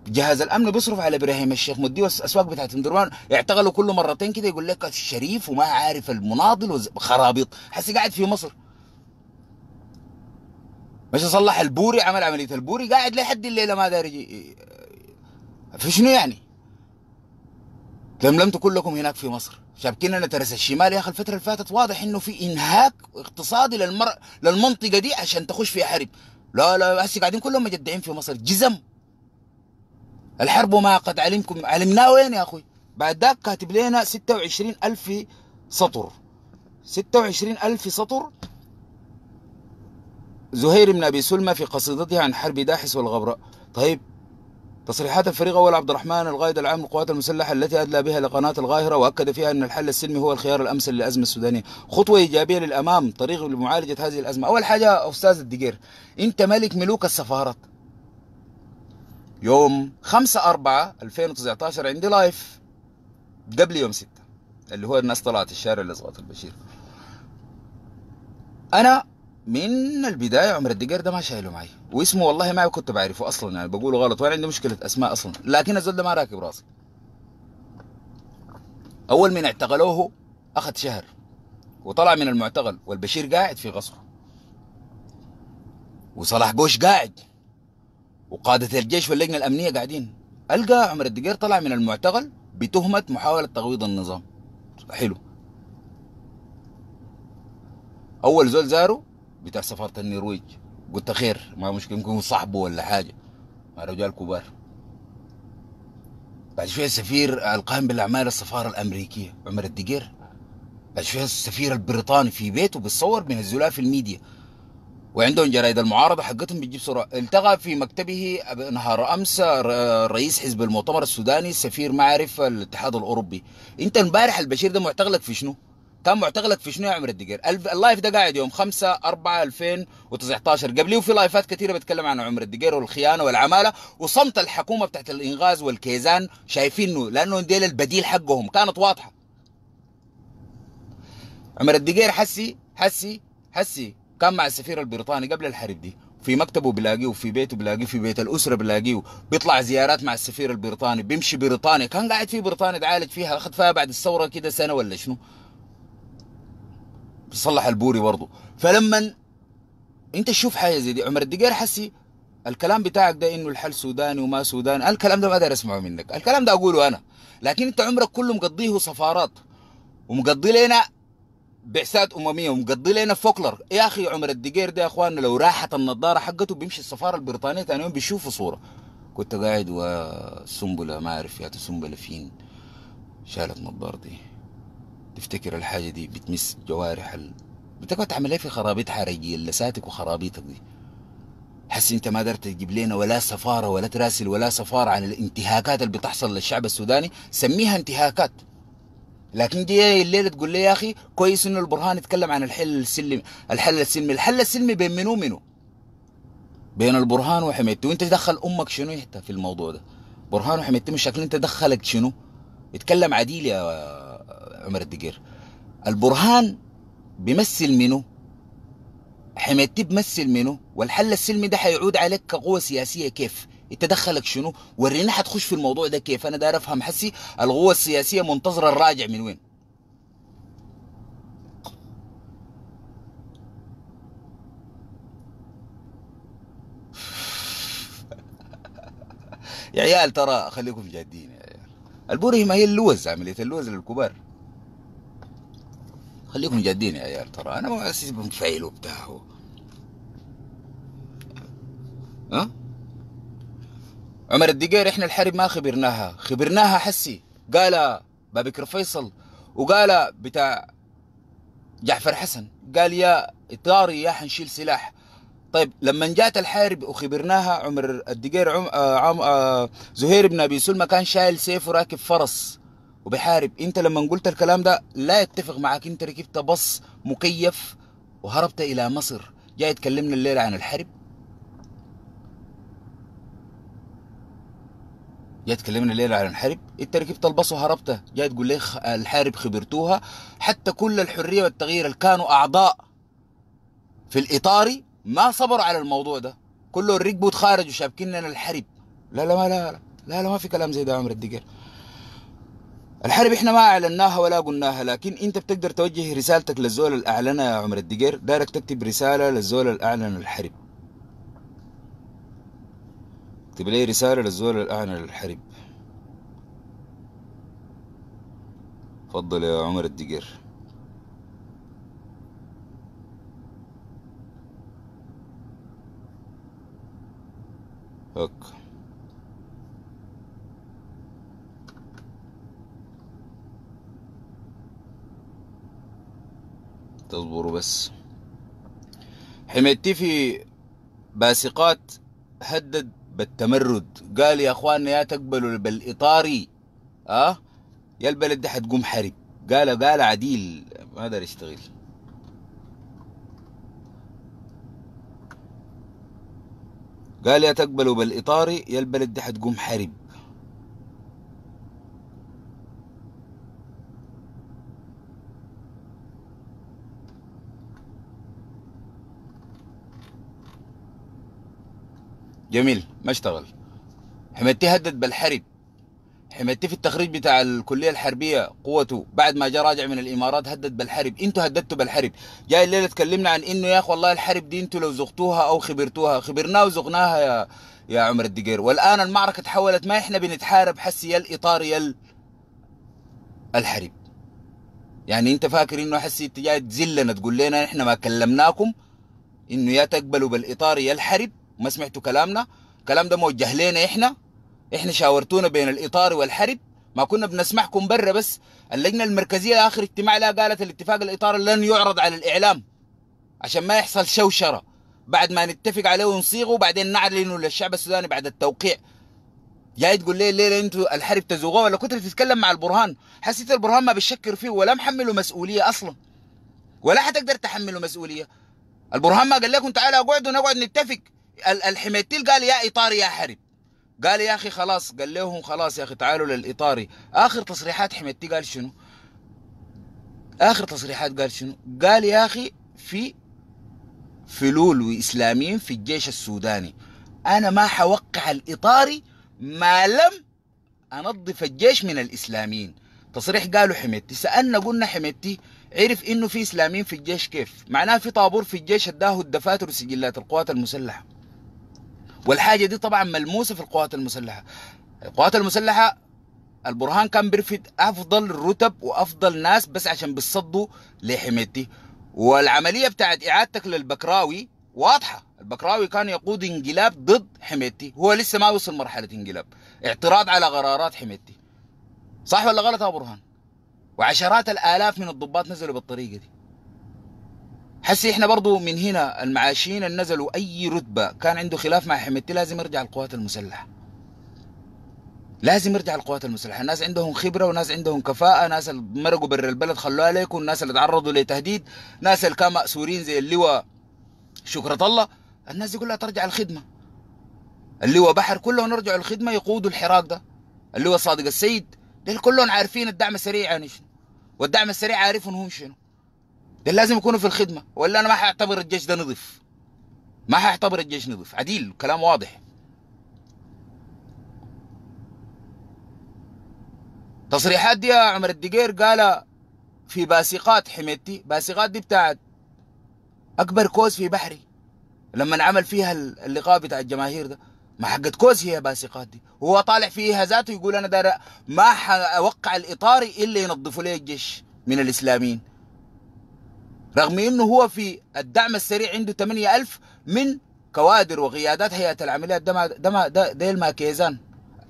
[SPEAKER 1] جهاز الامن بيصرف على ابراهيم الشيخ مديه الاسواق بتاعت مدروان اعتقلوا كله مرتين كده يقول لك الشريف وما عارف المناضل وخرابيط حسي قاعد في مصر مش صلح البوري عمل عمليه البوري قاعد لحد الليله ما داري فشنو يعني لم لم تكن لكم هناك في مصر شابكين لنا ترس الشمال يا اخي الفتره اللي فاتت واضح انه في انهاك اقتصادي للمر... للمنطقه دي عشان تخش فيها حرب لا لا هسه قاعدين كلهم مجدعين في مصر جزم الحرب ما قد علمكم علمناه وين يا اخوي بعد ذاك كاتب لنا 26 ألف سطر 26 ألف سطر زهير بن أبي سلمى في قصيدته عن حرب داحس والغبراء طيب تصريحات الفريق أول عبد الرحمن القائد العام للقوات المسلحة التي أدلى بها لقناة القاهرة وأكد فيها أن الحل السلمي هو الخيار الأمثل للأزمة السودانية خطوة إيجابية للأمام طريق لمعالجة هذه الأزمة أول حاجة أستاذ الدقير أنت ملك ملوك السفارات يوم 5 4 2019 عندي لايف قبل يوم 6 اللي هو الناس طلعت الشارع اللي صغرت البشير انا من البدايه عمر الدقير ده ما شايله معي واسمه والله ما كنت بعرفه اصلا يعني بقوله غلط وانا عندي مشكله اسماء اصلا لكن الزول ده ما راكب راسي اول من اعتقلوه اخذ شهر وطلع من المعتقل والبشير قاعد في قصره وصلاح بوش قاعد وقادة الجيش واللجنة الأمنية قاعدين ألقى عمر الدقير طلع من المعتقل بتهمة محاولة تغويض النظام حلو أول زول زاره بتاع سفاره النرويج قلت خير ما مشكله يمكن صاحبه ولا حاجه رجال كبار بعد شويه السفير القائم بالاعمال السفاره الامريكيه عمر الدقير بعد شويه السفير البريطاني في بيته بيتصور بينزلها في الميديا وعندهم جرائد المعارضه حقتهم بتجيب صوره التقى في مكتبه نهار امس رئيس حزب المؤتمر السوداني السفير معرف الاتحاد الاوروبي انت امبارح البشير ده معتقلك في شنو؟ كان معتقلك في شنو يا عمر الدقير؟ اللايف ده قاعد يوم 5 4 2019 قبلي وفي لايفات كثيره بتكلم عن عمر الدقير والخيانه والعماله وصمت الحكومه بتاعت الانغاز والكيزان شايفينه لانه ديل البديل حقهم كانت واضحه. عمر الدقير حسي حسي حسي كان مع السفير البريطاني قبل الحرب دي في مكتبه بلاقيه في بيته بلاقيه في بيت الاسره بلاقيه بيطلع زيارات مع السفير البريطاني بيمشي بريطانيا كان قاعد في بريطانيا تعالج فيها اخذ فيها بعد الثوره كده سنه ولا شنو بيصلح البوري برضه فلما انت تشوف حاجه زي دي عمر الدقير حسي الكلام بتاعك ده انه الحل سوداني وما سوداني الكلام ده ما اقدر اسمعه منك الكلام ده اقوله انا لكن انت عمرك كله مقضيه سفارات ومقضي لنا بعثات امميه ومقضي لنا فوكلر يا اخي عمر الدقير ده يا اخواننا لو راحت النظاره حقته بيمشي السفاره البريطانيه ثاني يوم بيشوفوا صوره كنت قاعد وسنبله ما اعرف يا سنبله فين شالت نظارتي تفتكر الحاجة دي بتمس جوارح ال... بتقعد تعمل ايه في خرابيط حرجية لساتك وخرابيطك دي حس انت ما قدرت تجيب لنا ولا سفارة ولا تراسل ولا سفارة عن الانتهاكات اللي بتحصل للشعب السوداني سميها انتهاكات لكن جاي الليلة تقول لي يا أخي كويس إنه البرهان يتكلم عن الحل السلمي الحل السلمي الحل السلمي بين منو منو بين البرهان وحميدتي وانت دخل امك شنو في الموضوع ده برهان وحميدتي مش شكل انت دخلك شنو اتكلم عديل يا عمر الدقير البرهان بيمثل منه حميدتي بمثل منه والحل السلمي ده هيعود عليك كقوة سياسية كيف تدخلك شنو ورينا حتخش في الموضوع ده كيف انا داير افهم حسي القوة السياسية منتظرة الراجع من وين يا عيال ترى خليكم جادين يا عيال البوري ما هي اللوز عملية اللوز للكبار خليكم جادين يا عيال ترى انا ما اسيبهم تفعلوا وبتاع ها أه؟ عمر الدقير احنا الحرب ما خبرناها خبرناها حسي قال بابكر فيصل وقال بتاع جعفر حسن قال يا اطاري يا حنشيل سلاح طيب لما جات الحرب وخبرناها عمر الدقير عم... آه عم... آه زهير بن ابي سلمى كان شايل سيف وراكب فرس وبيحارب انت لما قلت الكلام ده لا يتفق معاك انت ركبت بص مكيف وهربت الى مصر جاي تكلمنا الليله عن الحرب جاي تكلمنا الليله عن الحرب انت ركبت الباص وهربت جاي تقول لي الحارب خبرتوها حتى كل الحريه والتغيير اللي كانوا اعضاء في الإطار ما صبروا على الموضوع ده كله ركبوا وتخارجوا شابكين لنا الحرب لا لا ما لا لا لا, لا ما في كلام زي ده يا عمرو الدقير الحرب احنا ما اعلناها ولا قلناها لكن انت بتقدر توجه رسالتك للزول الاعلنة يا عمر الدقير دارك تكتب رساله للزول الاعلن الحرب اكتب لي رساله للزول الاعلن الحرب تفضل يا عمر الدقير اوك تصبروا بس في باسقات هدد بالتمرد قال يا اخواننا يا تقبلوا بالاطاري اه يا البلد دي حتقوم حرب قال قال عديل ما قدر يشتغل قال يا تقبلوا بالاطاري يا البلد دي حتقوم حرب جميل ما اشتغل حمدتي هدد بالحرب حمدتي في التخريج بتاع الكليه الحربيه قوته بعد ما جاء راجع من الامارات هدد بالحرب انتوا هددتوا بالحرب جاي الليله تكلمنا عن انه يا اخ والله الحرب دي انتوا لو زغتوها او خبرتوها خبرناها وزغناها يا يا عمر الدقير والان المعركه تحولت ما احنا بنتحارب حس يا الاطار يا الحرب يعني انت فاكر انه حسي انت جاي تزلنا تقول لنا احنا ما كلمناكم انه يا تقبلوا بالاطار يا الحرب ما سمعتوا كلامنا كلام ده موجه لنا احنا احنا شاورتونا بين الاطار والحرب ما كنا بنسمعكم برا بس اللجنه المركزيه اخر اجتماع لها قالت الاتفاق الاطار لن يعرض على الاعلام عشان ما يحصل شوشره بعد ما نتفق عليه ونصيغه وبعدين نعلنه للشعب السوداني بعد التوقيع جاي تقول لي ليه انتوا الحرب تزوغوه ولا كنت بتتكلم مع البرهان حسيت البرهان ما بيشكر فيه ولا محمله مسؤوليه اصلا ولا حتقدر تحمله مسؤوليه البرهان ما قال لكم تعالوا اقعدوا نقعد نتفق الحميتيل قال يا اطاري يا حرب قال يا اخي خلاص قال لهم خلاص يا اخي تعالوا للاطاري اخر تصريحات حميتي قال شنو اخر تصريحات قال شنو قال يا اخي في فلول واسلاميين في الجيش السوداني انا ما حوقع الاطاري ما لم انظف الجيش من الاسلاميين تصريح قالوا حميتي سالنا قلنا حميتي عرف انه في اسلاميين في الجيش كيف معناه في طابور في الجيش اداه الدفاتر وسجلات القوات المسلحه والحاجه دي طبعا ملموسه في القوات المسلحه القوات المسلحه البرهان كان بيرفد افضل رتب وافضل ناس بس عشان بيصدوا لحميتي والعمليه بتاعت اعادتك للبكراوي واضحه البكراوي كان يقود انقلاب ضد حميتي هو لسه ما وصل مرحله انقلاب اعتراض على قرارات حميتي صح ولا غلط يا برهان وعشرات الالاف من الضباط نزلوا بالطريقه دي حسي احنا برضو من هنا المعاشين اللي نزلوا اي رتبه كان عنده خلاف مع حميدتي لازم يرجع القوات المسلحه لازم يرجع القوات المسلحه الناس عندهم خبره وناس عندهم كفاءه ناس اللي مرقوا برا البلد خلوها ليكم الناس اللي تعرضوا لتهديد ناس اللي كانوا مأسورين زي اللواء شكرة الله الناس دي كلها ترجع الخدمه اللواء بحر كلهم نرجع الخدمه يقودوا الحراك ده اللواء صادق السيد ده كلهم عارفين الدعم السريع يعني شنو والدعم السريع عارفهم هم شنو ده لازم يكونوا في الخدمه ولا انا ما حاعتبر الجيش ده نظيف ما حاعتبر الجيش نظيف عديل كلام واضح تصريحات دي يا عمر الدقير قال في باسقات حميدتي باسقات دي بتاعت اكبر كوز في بحري لما عمل فيها اللقاء بتاع الجماهير ده ما حقت كوز هي باسقات دي هو طالع فيها ذاته يقول انا ما أوقع الاطاري الا ينظفوا لي الجيش من الاسلاميين رغم انه هو في الدعم السريع عنده 8000 من كوادر وقيادات هيئه العمليات ده ما ده ما ده, الماكيزان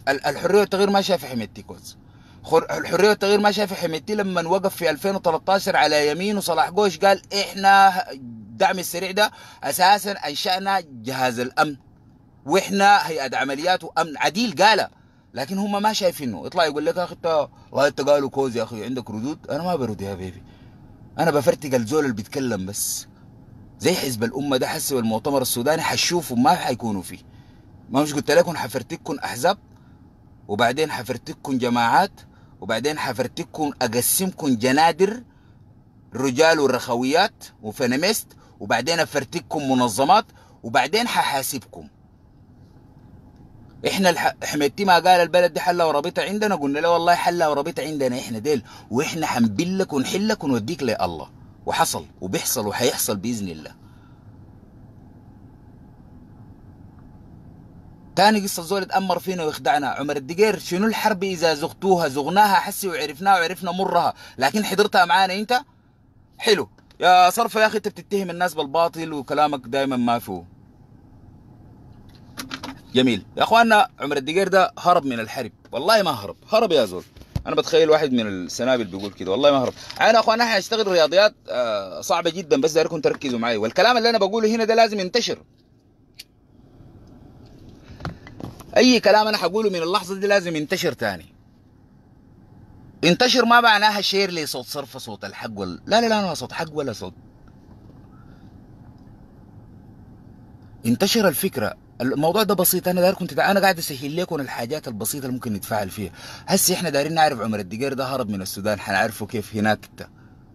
[SPEAKER 1] الحريه والتغيير ما شاف حميتي كوز الحريه والتغيير ما شاف حميتي لما وقف في 2013 على يمين وصلاح جوش قال احنا الدعم السريع ده اساسا انشانا جهاز الامن واحنا هيئه عمليات وامن عديل قالها لكن هم ما شايفينه يطلع يقول لك يا اخي انت والله انت قالوا كوز يا اخي عندك ردود انا ما برد يا بيبي انا بفرتق الزول اللي بيتكلم بس زي حزب الامه ده حسب المؤتمر السوداني حشوفوا ما حيكونوا فيه ما مش قلت لكم حفرتكم احزاب وبعدين حفرتكم جماعات وبعدين حفرتكم اقسمكم جنادر رجال ورخويات وفنمست وبعدين افرتكم منظمات وبعدين ححاسبكم احنا الح... حميدتي ما قال البلد دي حلها ورابطها عندنا قلنا له والله حلها ورابطها عندنا احنا ديل واحنا حنبلك ونحلك ونوديك الله وحصل وبيحصل وحيحصل باذن الله تاني قصة الزول اتأمر فينا ويخدعنا عمر الدقير شنو الحرب إذا زغتوها زغناها حسي وعرفناها وعرفنا مرها لكن حضرتها معانا أنت حلو يا صرفة يا أخي أنت بتتهم الناس بالباطل وكلامك دايما ما فيه جميل يا اخواننا عمر الدقير ده هرب من الحرب والله ما هرب هرب يا زول انا بتخيل واحد من السنابل بيقول كده والله ما هرب انا اخوان احنا هشتغل رياضيات آه، صعبه جدا بس دايركم تركزوا معي والكلام اللي انا بقوله هنا ده لازم ينتشر اي كلام انا حقوله من اللحظه دي لازم ينتشر تاني انتشر ما معناها شير لي صوت صرف صوت الحق ولا لا لا لا انا صوت حق ولا صوت انتشر الفكره الموضوع ده بسيط انا داير كنت دا انا قاعد اسهل لكم الحاجات البسيطه اللي ممكن نتفاعل فيها هسه احنا دايرين نعرف عمر الدقير ده هرب من السودان حنعرفه كيف هناك ده.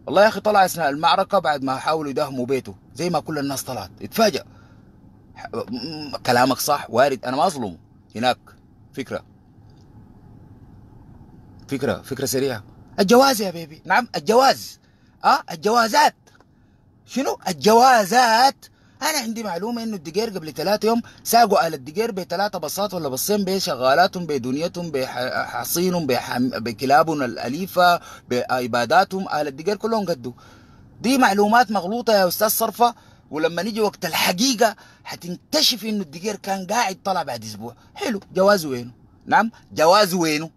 [SPEAKER 1] والله يا اخي طلع اثناء المعركه بعد ما حاولوا يداهموا بيته زي ما كل الناس طلعت اتفاجئ كلامك صح وارد انا ما اظلمه هناك فكره فكره فكره سريعه الجواز يا بيبي نعم الجواز اه الجوازات شنو الجوازات انا عندي معلومه انه الدجير قبل ثلاثة يوم ساقوا على الدجير بثلاثه بصات ولا بصين بشغالاتهم بدنيتهم بحصينهم بحم... بكلابهم الاليفه بايباداتهم اهل الدجير كلهم قدوا دي معلومات مغلوطه يا استاذ صرفه ولما نيجي وقت الحقيقه حتنكشف انه الدجير كان قاعد طلع بعد اسبوع حلو جوازه وينه نعم جوازه وينه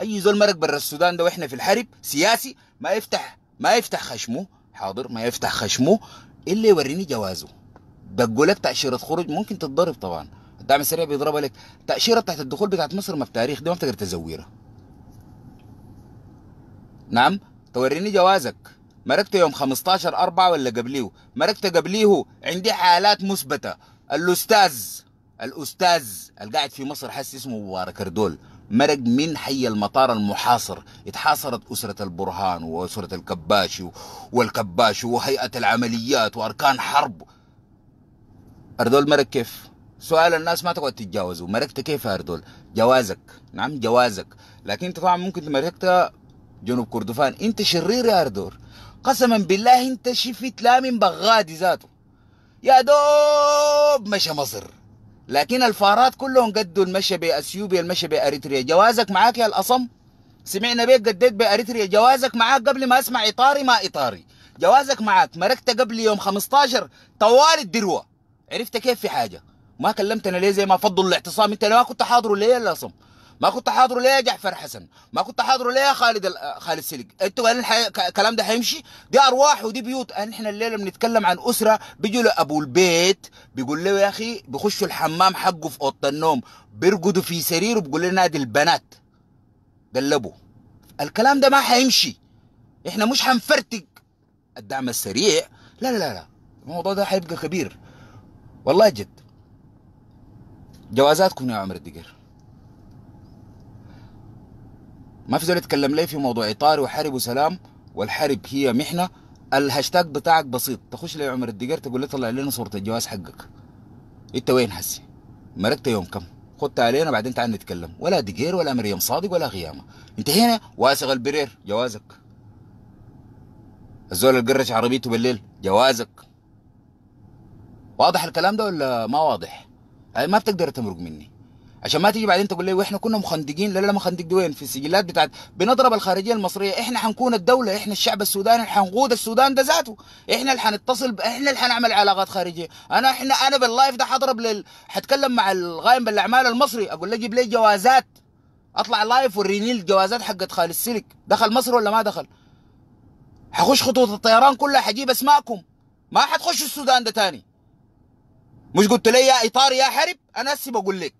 [SPEAKER 1] اي زول مرق برا السودان ده واحنا في الحرب سياسي ما يفتح ما يفتح خشمه حاضر ما يفتح خشمه الا يوريني جوازه دقوا لك تاشيره خروج ممكن تتضرب طبعا الدعم السريع بيضربها لك تاشيره بتاعت الدخول بتاعت مصر ما بتاريخ دي ما بتقدر تزورها نعم توريني جوازك مرقت يوم 15 4 ولا قبليه مرقت قبليه عندي حالات مثبته الاستاذ الاستاذ القاعد في مصر حس اسمه مبارك اردول مرق من حي المطار المحاصر اتحاصرت أسرة البرهان وأسرة الكباشي والكباشي وهيئة العمليات وأركان حرب اردول مرق كيف سؤال الناس ما تقعد تتجاوزه مرقت كيف اردول جوازك نعم جوازك لكن انت طبعا ممكن مرقت جنوب كردفان انت شرير يا اردول قسما بالله انت شفت لا من بغادي ذاته يا دوب مشى مصر لكن الفارات كلهم قدوا المشى باثيوبيا المشى باريتريا جوازك معاك يا الاصم سمعنا بيك قديت باريتريا جوازك معاك قبل ما اسمع اطاري ما اطاري جوازك معاك مركت قبل يوم 15 طوال الدروه عرفت كيف في حاجه ما كلمتنا ليه زي ما فضوا الاعتصام انت ما كنت حاضره ليه يا صم ما كنت حاضره ليه يا جعفر حسن ما كنت حاضره ليه يا خالد آه، خالد سلق انتوا قال الكلام ده هيمشي دي ارواح ودي بيوت احنا الليله بنتكلم عن اسره بيجوا لابو البيت بيقول له يا اخي بيخشوا الحمام حقه في اوضه النوم بيرقدوا في سريره بيقول لنا دي البنات قلبوا الكلام ده ما هيمشي احنا مش هنفرتك الدعم السريع لا لا لا الموضوع ده هيبقى كبير والله جد جوازاتكم يا عمر الدقير ما في زول يتكلم لي في موضوع إطار وحرب وسلام والحرب هي محنه الهاشتاج بتاعك بسيط تخش لي عمر الدقير تقول لي طلع لنا صوره الجواز حقك انت وين هسي مرقت يوم كم خدت علينا بعدين تعال نتكلم ولا دقير ولا مريم صادق ولا غيامه انت هنا واسغ البرير جوازك الزول القرش عربيته بالليل جوازك واضح الكلام ده ولا ما واضح ما بتقدر تمرق مني عشان ما تيجي بعدين تقول لي واحنا كنا مخندقين لا لا مخندق وين في السجلات بتاعت بنضرب الخارجيه المصريه احنا حنكون الدوله احنا الشعب السوداني حنقود السودان ده ذاته احنا اللي حنتصل ب... احنا اللي حنعمل علاقات خارجيه انا احنا انا باللايف ده حضرب لل... حتكلم مع القائم بالاعمال المصري اقول له جيب لي جوازات اطلع لايف وريني الجوازات حقت خالد سلك دخل مصر ولا ما دخل حخش خطوط الطيران كلها حجيب اسماءكم ما حتخش السودان ده تاني مش قلت لي يا اطار يا حرب انا هسه بقول لك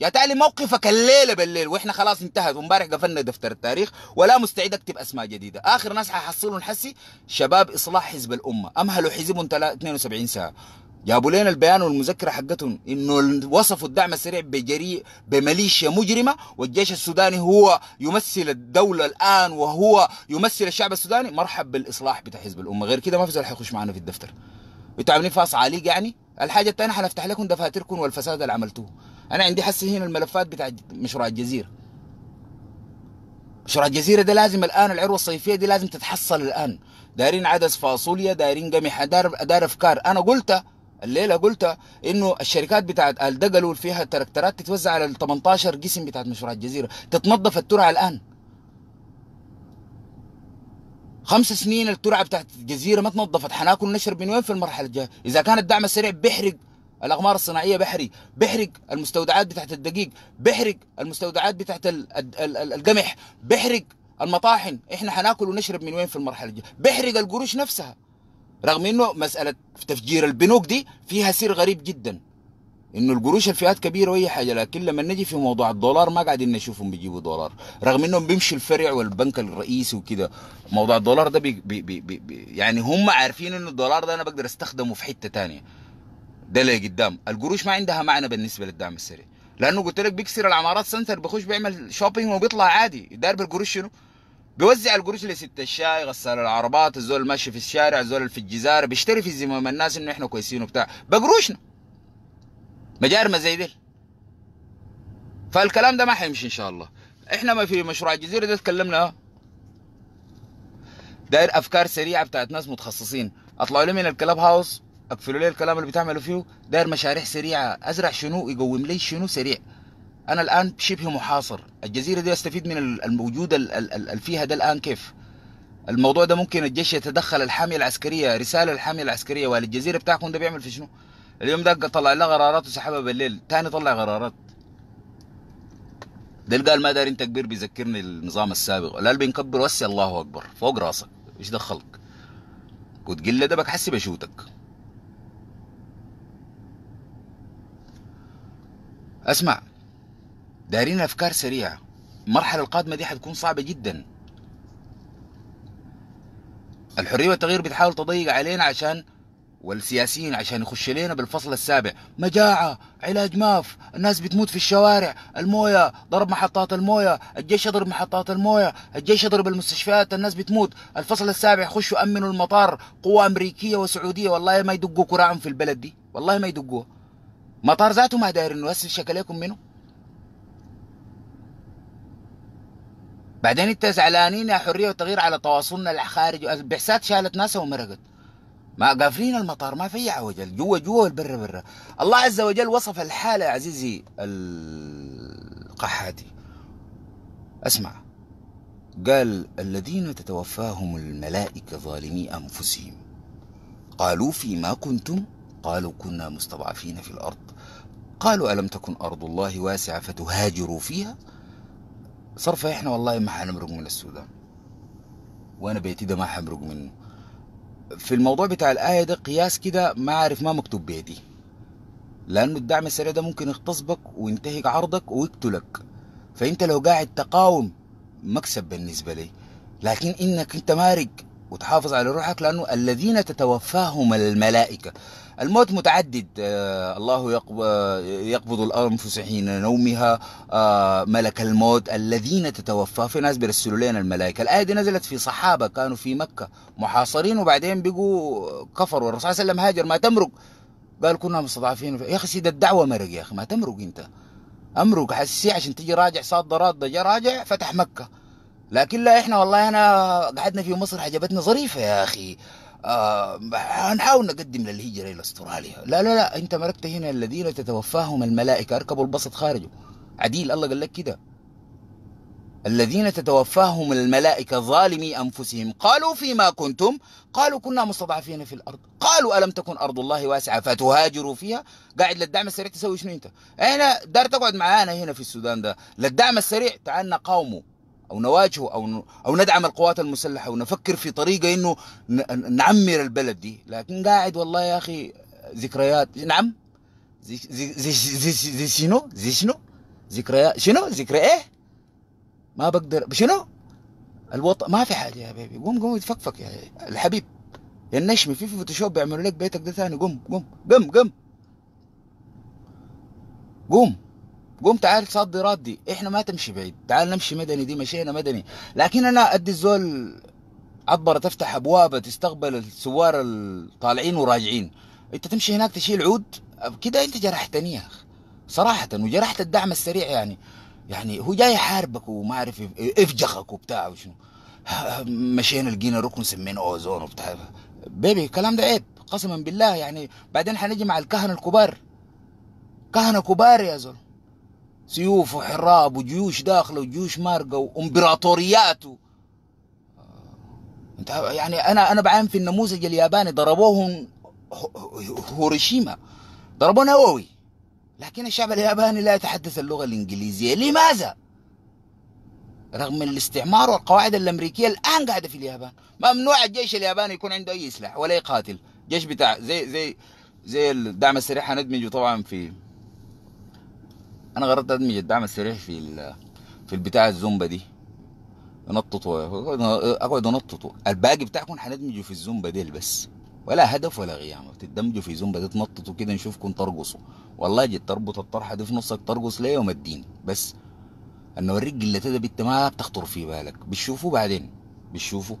[SPEAKER 1] يا تالي موقفك الليله بالليل واحنا خلاص انتهت وامبارح قفلنا دفتر التاريخ ولا مستعد اكتب اسماء جديده اخر ناس ححصلهم حسي شباب اصلاح حزب الامه امهلوا حزبهم 72 ساعه جابوا لنا البيان والمذكره حقتهم انه وصفوا الدعم السريع بجريء بميليشيا مجرمه والجيش السوداني هو يمثل الدوله الان وهو يمثل الشعب السوداني مرحب بالاصلاح بتاع حزب الامه غير كده ما في زول حيخش معنا في الدفتر انتوا عاملين فاص عاليق يعني الحاجه الثانيه حنفتح لكم دفاتركم والفساد اللي عملتوه انا عندي حسي هنا الملفات بتاع مشروع الجزيره مشروع الجزيره ده لازم الان العروه الصيفيه دي لازم تتحصل الان دايرين عدس فاصوليا دايرين قمح دار دار افكار انا قلت الليله قلت انه الشركات بتاعت الدقلول فيها التراكترات تتوزع على ال 18 قسم بتاعت مشروع الجزيره تتنظف الترعه الان خمس سنين الترعه بتاعت الجزيره ما تنظفت حناكل ونشرب من وين في المرحله الجايه اذا كان الدعم السريع بيحرق الاقمار الصناعيه بحري بحرق المستودعات بتاعت الدقيق بحرق المستودعات بتاعت القمح بحرق المطاحن احنا حناكل ونشرب من وين في المرحله الجايه بحرق القروش نفسها رغم انه مساله تفجير البنوك دي فيها سر غريب جدا انه القروش الفئات كبيره واي حاجه لكن لما نجي في موضوع الدولار ما قاعدين نشوفهم بيجيبوا دولار رغم انهم بيمشوا الفرع والبنك الرئيسي وكده موضوع الدولار ده بي بي بي بي يعني هم عارفين انه الدولار ده انا بقدر استخدمه في حته تانية ده اللي قدام القروش ما عندها معنى بالنسبه للدعم السريع لانه قلت لك بيكسر العمارات سنتر بيخش بيعمل شوبينج وبيطلع عادي داير بالقروش شنو بيوزع القروش لست الشاي غسال العربات الزول ماشي في الشارع الزول في الجزار بيشتري في زمام الناس انه احنا كويسين وبتاع بقروشنا مجارمه زي دي فالكلام ده ما حيمشي ان شاء الله احنا ما في مشروع الجزيره ده تكلمنا داير افكار سريعه بتاعت ناس متخصصين اطلعوا لي من الكلاب هاوس اقفلوا لي الكلام اللي بتعملوا فيه داير مشاريع سريعه ازرع شنو يقوم لي شنو سريع انا الان شبه محاصر الجزيره دي استفيد من الموجود اللي فيها ده الان كيف الموضوع ده ممكن الجيش يتدخل الحاميه العسكريه رساله الحاميه العسكريه والجزيره بتاعكم ده بيعمل في شنو اليوم ده طلع له غرارات وسحبها بالليل تاني طلع غرارات ده قال ما داري انت كبير بيذكرني النظام السابق قال بنكبر وسي الله اكبر فوق راسك ايش دخلك قل ده حسي بشوتك اسمع دارين افكار سريعه المرحله القادمه دي حتكون صعبه جدا الحريه والتغيير بتحاول تضيق علينا عشان والسياسيين عشان يخش لنا بالفصل السابع مجاعة علاج ماف الناس بتموت في الشوارع الموية ضرب محطات الموية الجيش يضرب محطات الموية الجيش يضرب المستشفيات الناس بتموت الفصل السابع خشوا أمنوا المطار قوة أمريكية وسعودية والله ما يدقوا كراعهم في البلد دي والله ما يدقوها مطار ذاته ما داير انه يسل شكلكم منه بعدين انت زعلانين يا حريه وتغيير على تواصلنا الخارجي بعثات شالت ناسها ومرقت ما قافلين المطار ما في عوجل جوا جوا البر برا الله عز وجل وصف الحالة يا عزيزي القحاتي اسمع قال الذين تتوفاهم الملائكة ظالمي أنفسهم قالوا فيما كنتم قالوا كنا مستضعفين في الأرض قالوا ألم تكن أرض الله واسعة فتهاجروا فيها صرفة إحنا والله ما حنمرق من السودان وأنا بيتي ده ما حمرق منه في الموضوع بتاع الآية ده قياس كده ما عارف ما مكتوب بيدي لأنه الدعم السريع ده ممكن يغتصبك وينتهك عرضك ويقتلك فأنت لو قاعد تقاوم مكسب بالنسبة لي لكن إنك أنت مارق وتحافظ على روحك لأنه الذين تتوفاهم الملائكة الموت متعدد آه الله آه، يقبض الأنفس حين نومها آه ملك الموت الذين تتوفى في ناس بيرسلوا لنا الملائكة الآية دي نزلت في صحابة كانوا في مكة محاصرين وبعدين بقوا كفروا الرسول صلى الله عليه وسلم هاجر ما تمرق قال كنا مستضعفين يا أخي سيد الدعوة مرق يا أخي ما تمرق أنت أمرق حسي عشان تجي راجع صاد راد جا راجع فتح مكة لكن لا احنا والله انا قعدنا في مصر عجبتنا ظريفه يا اخي آه هنحاول نقدم للهجرة إلى أستراليا لا لا لا أنت مركت هنا الذين تتوفاهم الملائكة أركبوا البسط خارجه عديل الله قال لك كده الذين تتوفاهم الملائكة ظالمي أنفسهم قالوا فيما كنتم قالوا كنا مستضعفين في الأرض قالوا ألم تكن أرض الله واسعة فتهاجروا فيها قاعد للدعم السريع تسوي شنو أنت إحنا دار تقعد معانا هنا في السودان ده للدعم السريع تعال نقاومه او نواجهه او او ندعم القوات المسلحه ونفكر في طريقه انه نعمر البلد دي لكن قاعد والله يا اخي ذكريات نعم زي زي زي زي شنو زي شنو ذكريات شنو ذكرى ايه ما بقدر شنو الوطن ما في حاجه يا بيبي قوم قوم تفكفك يا الحبيب يا النشمي في فوتوشوب بيعملوا لك بيتك ده ثاني قوم قوم قوم قوم قوم قوم تعال صد ردي احنا ما تمشي بعيد تعال نمشي مدني دي مشينا مدني لكن انا ادي الزول عبرة تفتح ابوابه تستقبل السوار الطالعين وراجعين انت تمشي هناك تشيل عود كده انت جرحتني يا اخي صراحة وجرحت الدعم السريع يعني يعني هو جاي يحاربك وما عارف افجخك وبتاع وشنو مشينا لقينا ركن سميناه اوزون وبتاع بيبي الكلام ده عيب قسما بالله يعني بعدين حنجي مع الكهنة الكبار كهنة كبار يا زول سيوف وحراب وجيوش داخله وجيوش مارقه وامبراطوريات و... يعني انا انا بعين في النموذج الياباني ضربوهم هيروشيما ضربوه نووي لكن الشعب الياباني لا يتحدث اللغه الانجليزيه لماذا؟ رغم الاستعمار والقواعد الامريكيه الان قاعده في اليابان ممنوع الجيش الياباني يكون عنده اي سلاح ولا يقاتل جيش بتاع زي زي زي الدعم السريع حندمجه طبعا في انا غرضت ادمج الدعم السريع في في البتاع الزومبا دي انطط اقعد انطط الباقي بتاعكم هندمجه في الزومبا ديل بس ولا هدف ولا غيام تدمجوا في زومبا دي تنططوا كده نشوفكم ترقصوا والله جيت تربط الطرحه دي في نصك ترقص ليه يوم الدين بس انا اوريك اللي ده بنت ما بتخطر في بالك بتشوفوه بعدين بتشوفوا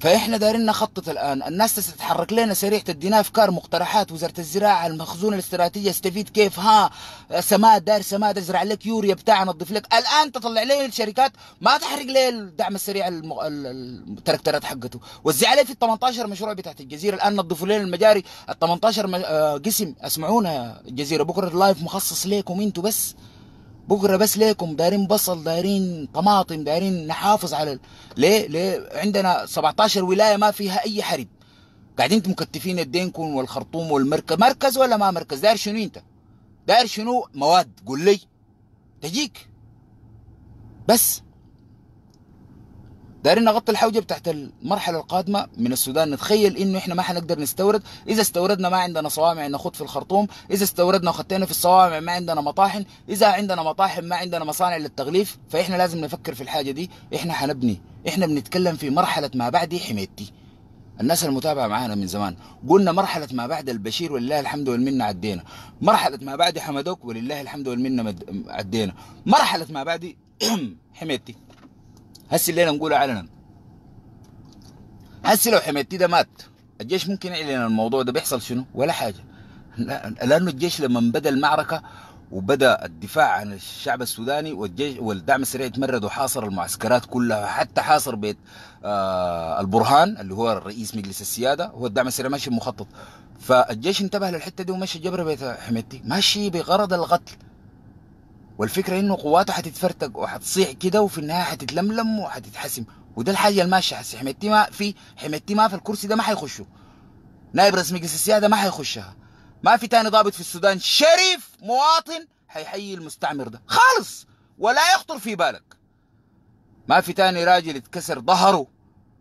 [SPEAKER 1] فاحنا دايرين نخطط الان الناس تتحرك لنا سريعه الدينا افكار مقترحات وزاره الزراعه المخزون الاستراتيجي استفيد كيف ها سماد دار سماد ازرع لك يوريا بتاع نظف لك الان تطلع لي الشركات ما تحرق لي الدعم السريع المغ... التركترات حقته وزع عليه في ال 18 مشروع بتاعت الجزيره الان نظفوا لنا المجاري ال 18 آه، قسم اسمعونا الجزيره بكره لايف مخصص ليكم انتم بس بكره بس ليكم دايرين بصل دايرين طماطم دايرين نحافظ على ال... ليه ليه عندنا 17 ولايه ما فيها اي حرب قاعدين انتم مكتفين الدينكم والخرطوم والمركز مركز ولا ما مركز داير شنو انت داير شنو مواد قول لي تجيك بس دايرين نغطي الحوجه بتاعت المرحله القادمه من السودان نتخيل انه احنا ما حنقدر نستورد اذا استوردنا ما عندنا صوامع نخوض في الخرطوم اذا استوردنا وخطينا في الصوامع ما عندنا مطاحن اذا عندنا مطاحن ما عندنا مصانع للتغليف فاحنا لازم نفكر في الحاجه دي احنا حنبني احنا بنتكلم في مرحله ما بعد حميتي الناس المتابعة معانا من زمان قلنا مرحلة ما بعد البشير ولله الحمد والمنة عدينا مرحلة ما بعد حمدوك ولله الحمد والمنة عدينا مرحلة ما بعد حميتي هسي اللي نقوله علنا هسي لو حميدتي ده مات الجيش ممكن يعلن الموضوع ده بيحصل شنو ولا حاجه لانه الجيش لما بدا المعركه وبدا الدفاع عن الشعب السوداني والجيش والدعم السريع تمرد وحاصر المعسكرات كلها حتى حاصر بيت آه البرهان اللي هو رئيس مجلس السياده هو الدعم السريع ماشي مخطط فالجيش انتبه للحته دي ومشي جبر بيت حميدتي ماشي بغرض القتل والفكره انه قواته حتتفرتق وحتصيح كده وفي النهايه حتتلملم وحتتحسم وده الحاجه الماشيه حسي حميدتي ما في حميدتي ما في الكرسي ده ما حيخشه نائب رئيس مجلس السياده ما حيخشها ما في تاني ضابط في السودان شريف مواطن حيحيي المستعمر ده خالص ولا يخطر في بالك ما في تاني راجل اتكسر ظهره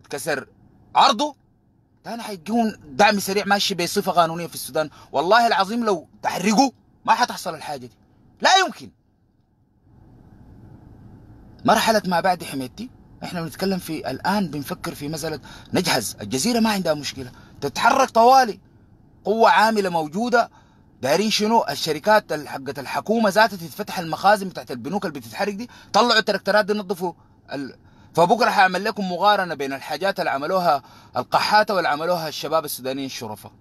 [SPEAKER 1] اتكسر عرضه تاني حيكون دعم سريع ماشي بصفه قانونيه في السودان والله العظيم لو تحرقوا ما حتحصل الحاجه دي لا يمكن مرحله ما بعد حميدتي احنا بنتكلم في الان بنفكر في مساله نجهز الجزيره ما عندها مشكله تتحرك طوالي قوه عامله موجوده دايرين شنو الشركات حقت الحكومه ذاتها تتفتح المخازن بتاعت البنوك اللي بتتحرك دي طلعوا التركترات دي نظفوا ال... فبكره حاعمل لكم مقارنه بين الحاجات اللي عملوها القحاته واللي عملوها الشباب السودانيين الشرفاء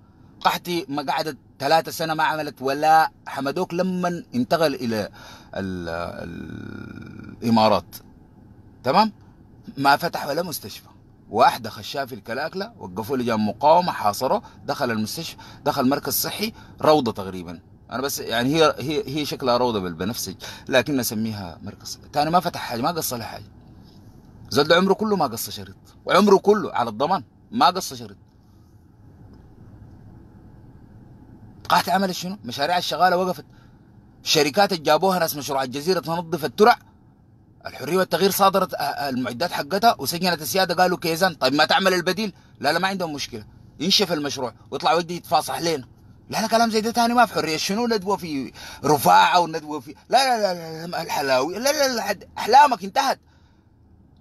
[SPEAKER 1] قحتي ما قعدت ثلاثة سنة ما عملت ولا حمدوك لما انتقل إلى الامارات تمام ما فتح ولا مستشفى واحده خشاه في الكلاكله وقفوا لجان مقاومه حاصره دخل المستشفى دخل مركز صحي روضه تقريبا انا بس يعني هي هي هي شكلها روضه بالبنفسج لكن اسميها مركز ثاني ما فتح حاجه ما قص لها حاجه زاد عمره كله ما قص شريط وعمره كله على الضمان ما قص شريط قاعد عمل شنو؟ مشاريع الشغاله وقفت شركات جابوها ناس مشروع الجزيرة تنظف الترع الحرية والتغيير صادرت المعدات حقتها وسجنت السيادة قالوا كيزان طيب ما تعمل البديل لا لا ما عندهم مشكلة ينشف المشروع ويطلع ودي يتفاصح لين لا لا كلام زي ده ثاني ما في حريه شنو ندوه في رفاعه وندوه في لا لا لا, لا الحلاوي لا لا, لا احلامك انتهت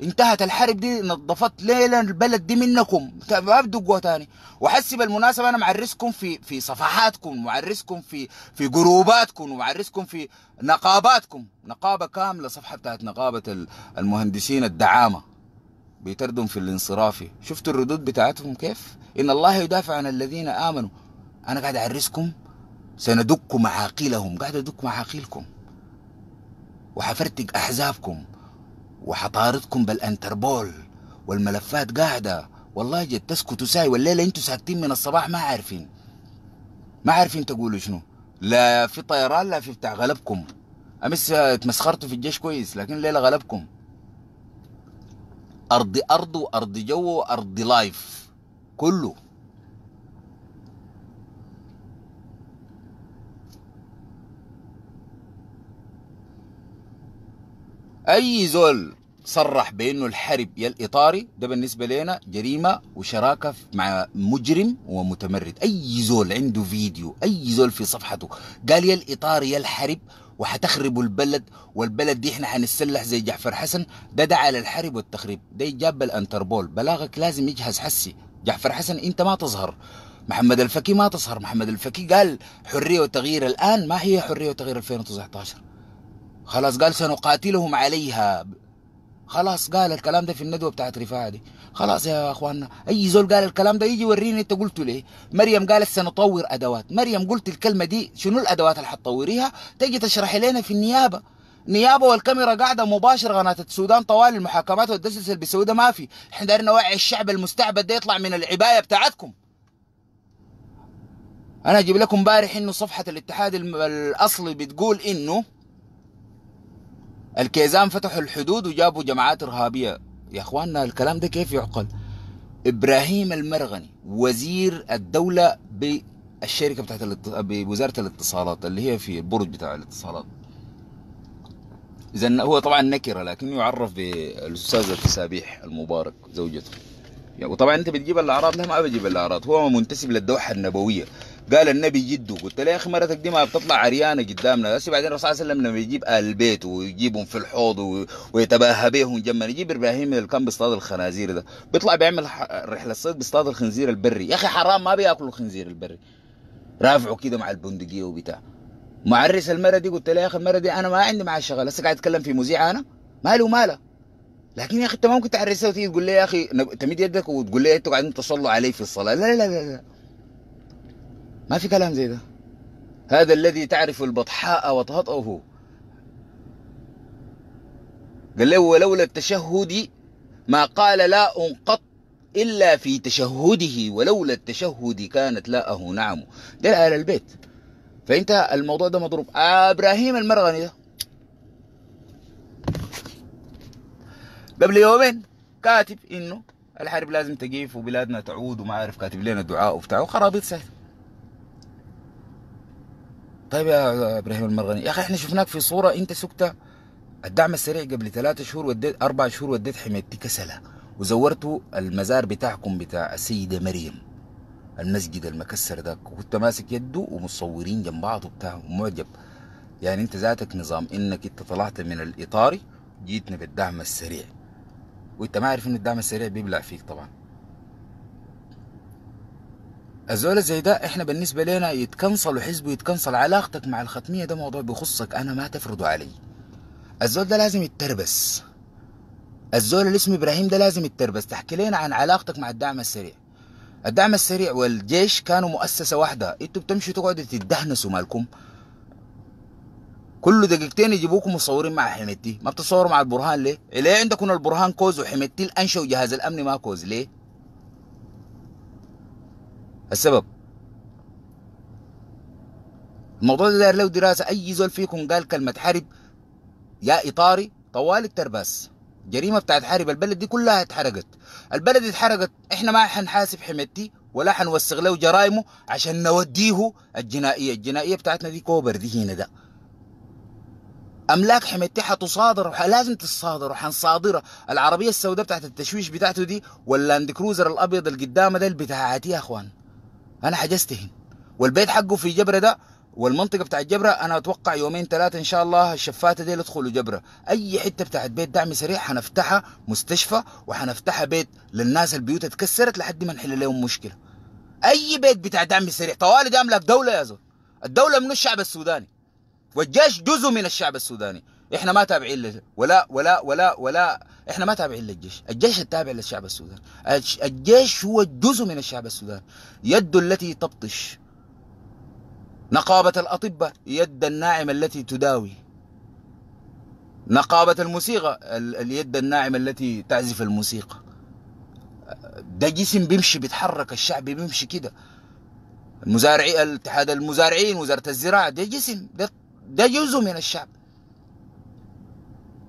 [SPEAKER 1] انتهت الحرب دي نظفت ليلا البلد دي منكم طيب، ما بدقوا تاني وحسي بالمناسبه انا معرسكم في في صفحاتكم معرسكم في في جروباتكم معرسكم في نقاباتكم نقابه كامله صفحه بتاعت نقابه المهندسين الدعامه بيتردم في الانصرافي شفتوا الردود بتاعتهم كيف ان الله يدافع عن الذين امنوا انا قاعد اعرسكم سندك معاقلهم قاعد ادك معاقلكم وحفرتك احزابكم وحضارتكم بالانتربول والملفات قاعدة والله جد تسكتوا ساي والليلة انتوا ساكتين من الصباح ما عارفين ما عارفين تقولوا شنو لا في طيران لا في بتاع غلبكم امس تمسخرتوا في الجيش كويس لكن الليلة غلبكم ارض ارض وارض جو وارض لايف كله اي زول صرح بانه الحرب يا الاطاري ده بالنسبه لنا جريمه وشراكه مع مجرم ومتمرد اي زول عنده فيديو اي زول في صفحته قال يا الاطاري يا الحرب وحتخربوا البلد والبلد دي احنا حنتسلح زي جعفر حسن ده دعا للحرب والتخريب ده جاب الانتربول بلاغك لازم يجهز حسي جعفر حسن انت ما تظهر محمد الفكي ما تظهر محمد الفكي قال حريه وتغيير الان ما هي حريه وتغيير 2019 خلاص قال سنقاتلهم عليها خلاص قال الكلام ده في الندوه بتاعت رفاعه دي خلاص يا اخواننا اي زول قال الكلام ده يجي وريني انت قلته ليه مريم قالت سنطور ادوات مريم قلت الكلمه دي شنو الادوات اللي حتطوريها تجي تشرح لنا في النيابه نيابه والكاميرا قاعده مباشره قناه السودان طوال المحاكمات والدسس اللي بيسوي ده ما في احنا دارنا نوعي الشعب المستعبد ده يطلع من العبايه بتاعتكم انا اجيب لكم امبارح انه صفحه الاتحاد الاصلي بتقول انه الكيزان فتحوا الحدود وجابوا جماعات إرهابية يا أخواننا الكلام ده كيف يعقل إبراهيم المرغني وزير الدولة بالشركة بتاعت الات... بوزارة الاتصالات اللي هي في البرج بتاع الاتصالات إذا هو طبعا نكرة لكنه يعرف بالأستاذ التسابيح المبارك زوجته يعني وطبعا أنت بتجيب الأعراض لا ما بجيب الأعراض هو منتسب للدوحة النبوية قال النبي جده قلت له يا اخي مرتك دي ما بتطلع عريانه قدامنا بس بعدين الرسول صلى الله عليه وسلم لما يجيب اهل البيت ويجيبهم في الحوض ويتباهى بهم جنبا يجيب ابراهيم اللي كان بيصطاد الخنازير ده بيطلع بيعمل رحله صيد بيصطاد الخنزير البري يا اخي حرام ما بياكلوا الخنزير البري رافعه كده مع البندقيه وبتاع معرس المره دي قلت له يا اخي المره دي انا ما عندي معاه شغل هسه قاعد اتكلم في مذيع انا مالي وماله لكن يا اخي انت ما ممكن تعرسها وتيجي تقول لي يا اخي تمد يدك وتقول لي انتوا قاعدين تصلوا علي في الصلاه لا لا لا, لا. ما في كلام زي ده هذا الذي تعرف البطحاء وطهطه قال له ولولا التشهد ما قال لا انقط إلا في تشهده ولولا التشهد كانت لاءه نعم ده على البيت فأنت الموضوع ده مضروب آه إبراهيم المرغني ده قبل يومين كاتب إنه الحرب لازم تقيف وبلادنا تعود وما عارف كاتب لنا دعاء وبتاع وخرابيط سهل طيب يا ابراهيم المرغني يا اخي احنا شفناك في صوره انت سكت الدعم السريع قبل ثلاثة شهور وديت أربع شهور وديت حميدتي كسلة وزورتوا المزار بتاعكم بتاع السيدة مريم المسجد المكسر ده وكنت ماسك يده ومصورين جنب بعض وبتاع ومعجب يعني انت ذاتك نظام انك انت طلعت من الاطاري جيتنا بالدعم السريع وانت ما عارف ان الدعم السريع بيبلع فيك طبعا الزول زي ده احنا بالنسبه لنا يتكنسل وحزبه يتكنسل علاقتك مع الختميه ده موضوع بيخصك انا ما تفرضه علي الزول ده لازم يتربس الزول اللي اسمه ابراهيم ده لازم يتربس تحكي لنا عن علاقتك مع الدعم السريع الدعم السريع والجيش كانوا مؤسسه واحده انتوا بتمشوا تقعدوا تتدهنسوا مالكم كل دقيقتين يجيبوكم مصورين مع حميتي ما بتصوروا مع البرهان ليه؟ ليه عندكم البرهان كوز وحميتي الانشا وجهاز الامن ما كوز ليه؟ السبب الموضوع ده داير له دراسة أي زول فيكم قال كلمة حرب يا إطاري طوال الترباس جريمة بتاعت حرب البلد دي كلها اتحرقت البلد اتحرقت احنا ما حنحاسب حمتي ولا حنوسغ له جرائمه عشان نوديه الجنائية الجنائية بتاعتنا دي كوبر دي هنا ده املاك حمتي حتصادر لازم تتصادر وحنصادرها العربيه السوداء بتاعت التشويش بتاعته دي واللاند كروزر الابيض اللي قدامه ده بتاعتي يا اخوان انا حجزت هنا والبيت حقه في جبره ده والمنطقة بتاع الجبرة أنا أتوقع يومين ثلاثة إن شاء الله الشفاتة دي يدخلوا جبرة أي حتة بتاعت بيت دعم سريع حنفتحها مستشفى وحنفتحها بيت للناس البيوت اتكسرت لحد ما نحل لهم مشكلة أي بيت بتاع دعم سريع طوالي دي لك دولة يا زول الدولة من الشعب السوداني والجيش جزء من الشعب السوداني احنا ما تابعين ولا ولا ولا ولا احنا ما تابعين للجيش الجيش التابع للشعب السوداني الجيش هو جزء من الشعب السوداني يد التي تبطش نقابة الأطباء يد الناعمة التي تداوي نقابة الموسيقى اليد الناعمة التي تعزف الموسيقى ده جسم بيمشي بيتحرك الشعب بيمشي كده المزارعين الاتحاد المزارعين وزارة الزراعة ده جسم ده, ده جزء من الشعب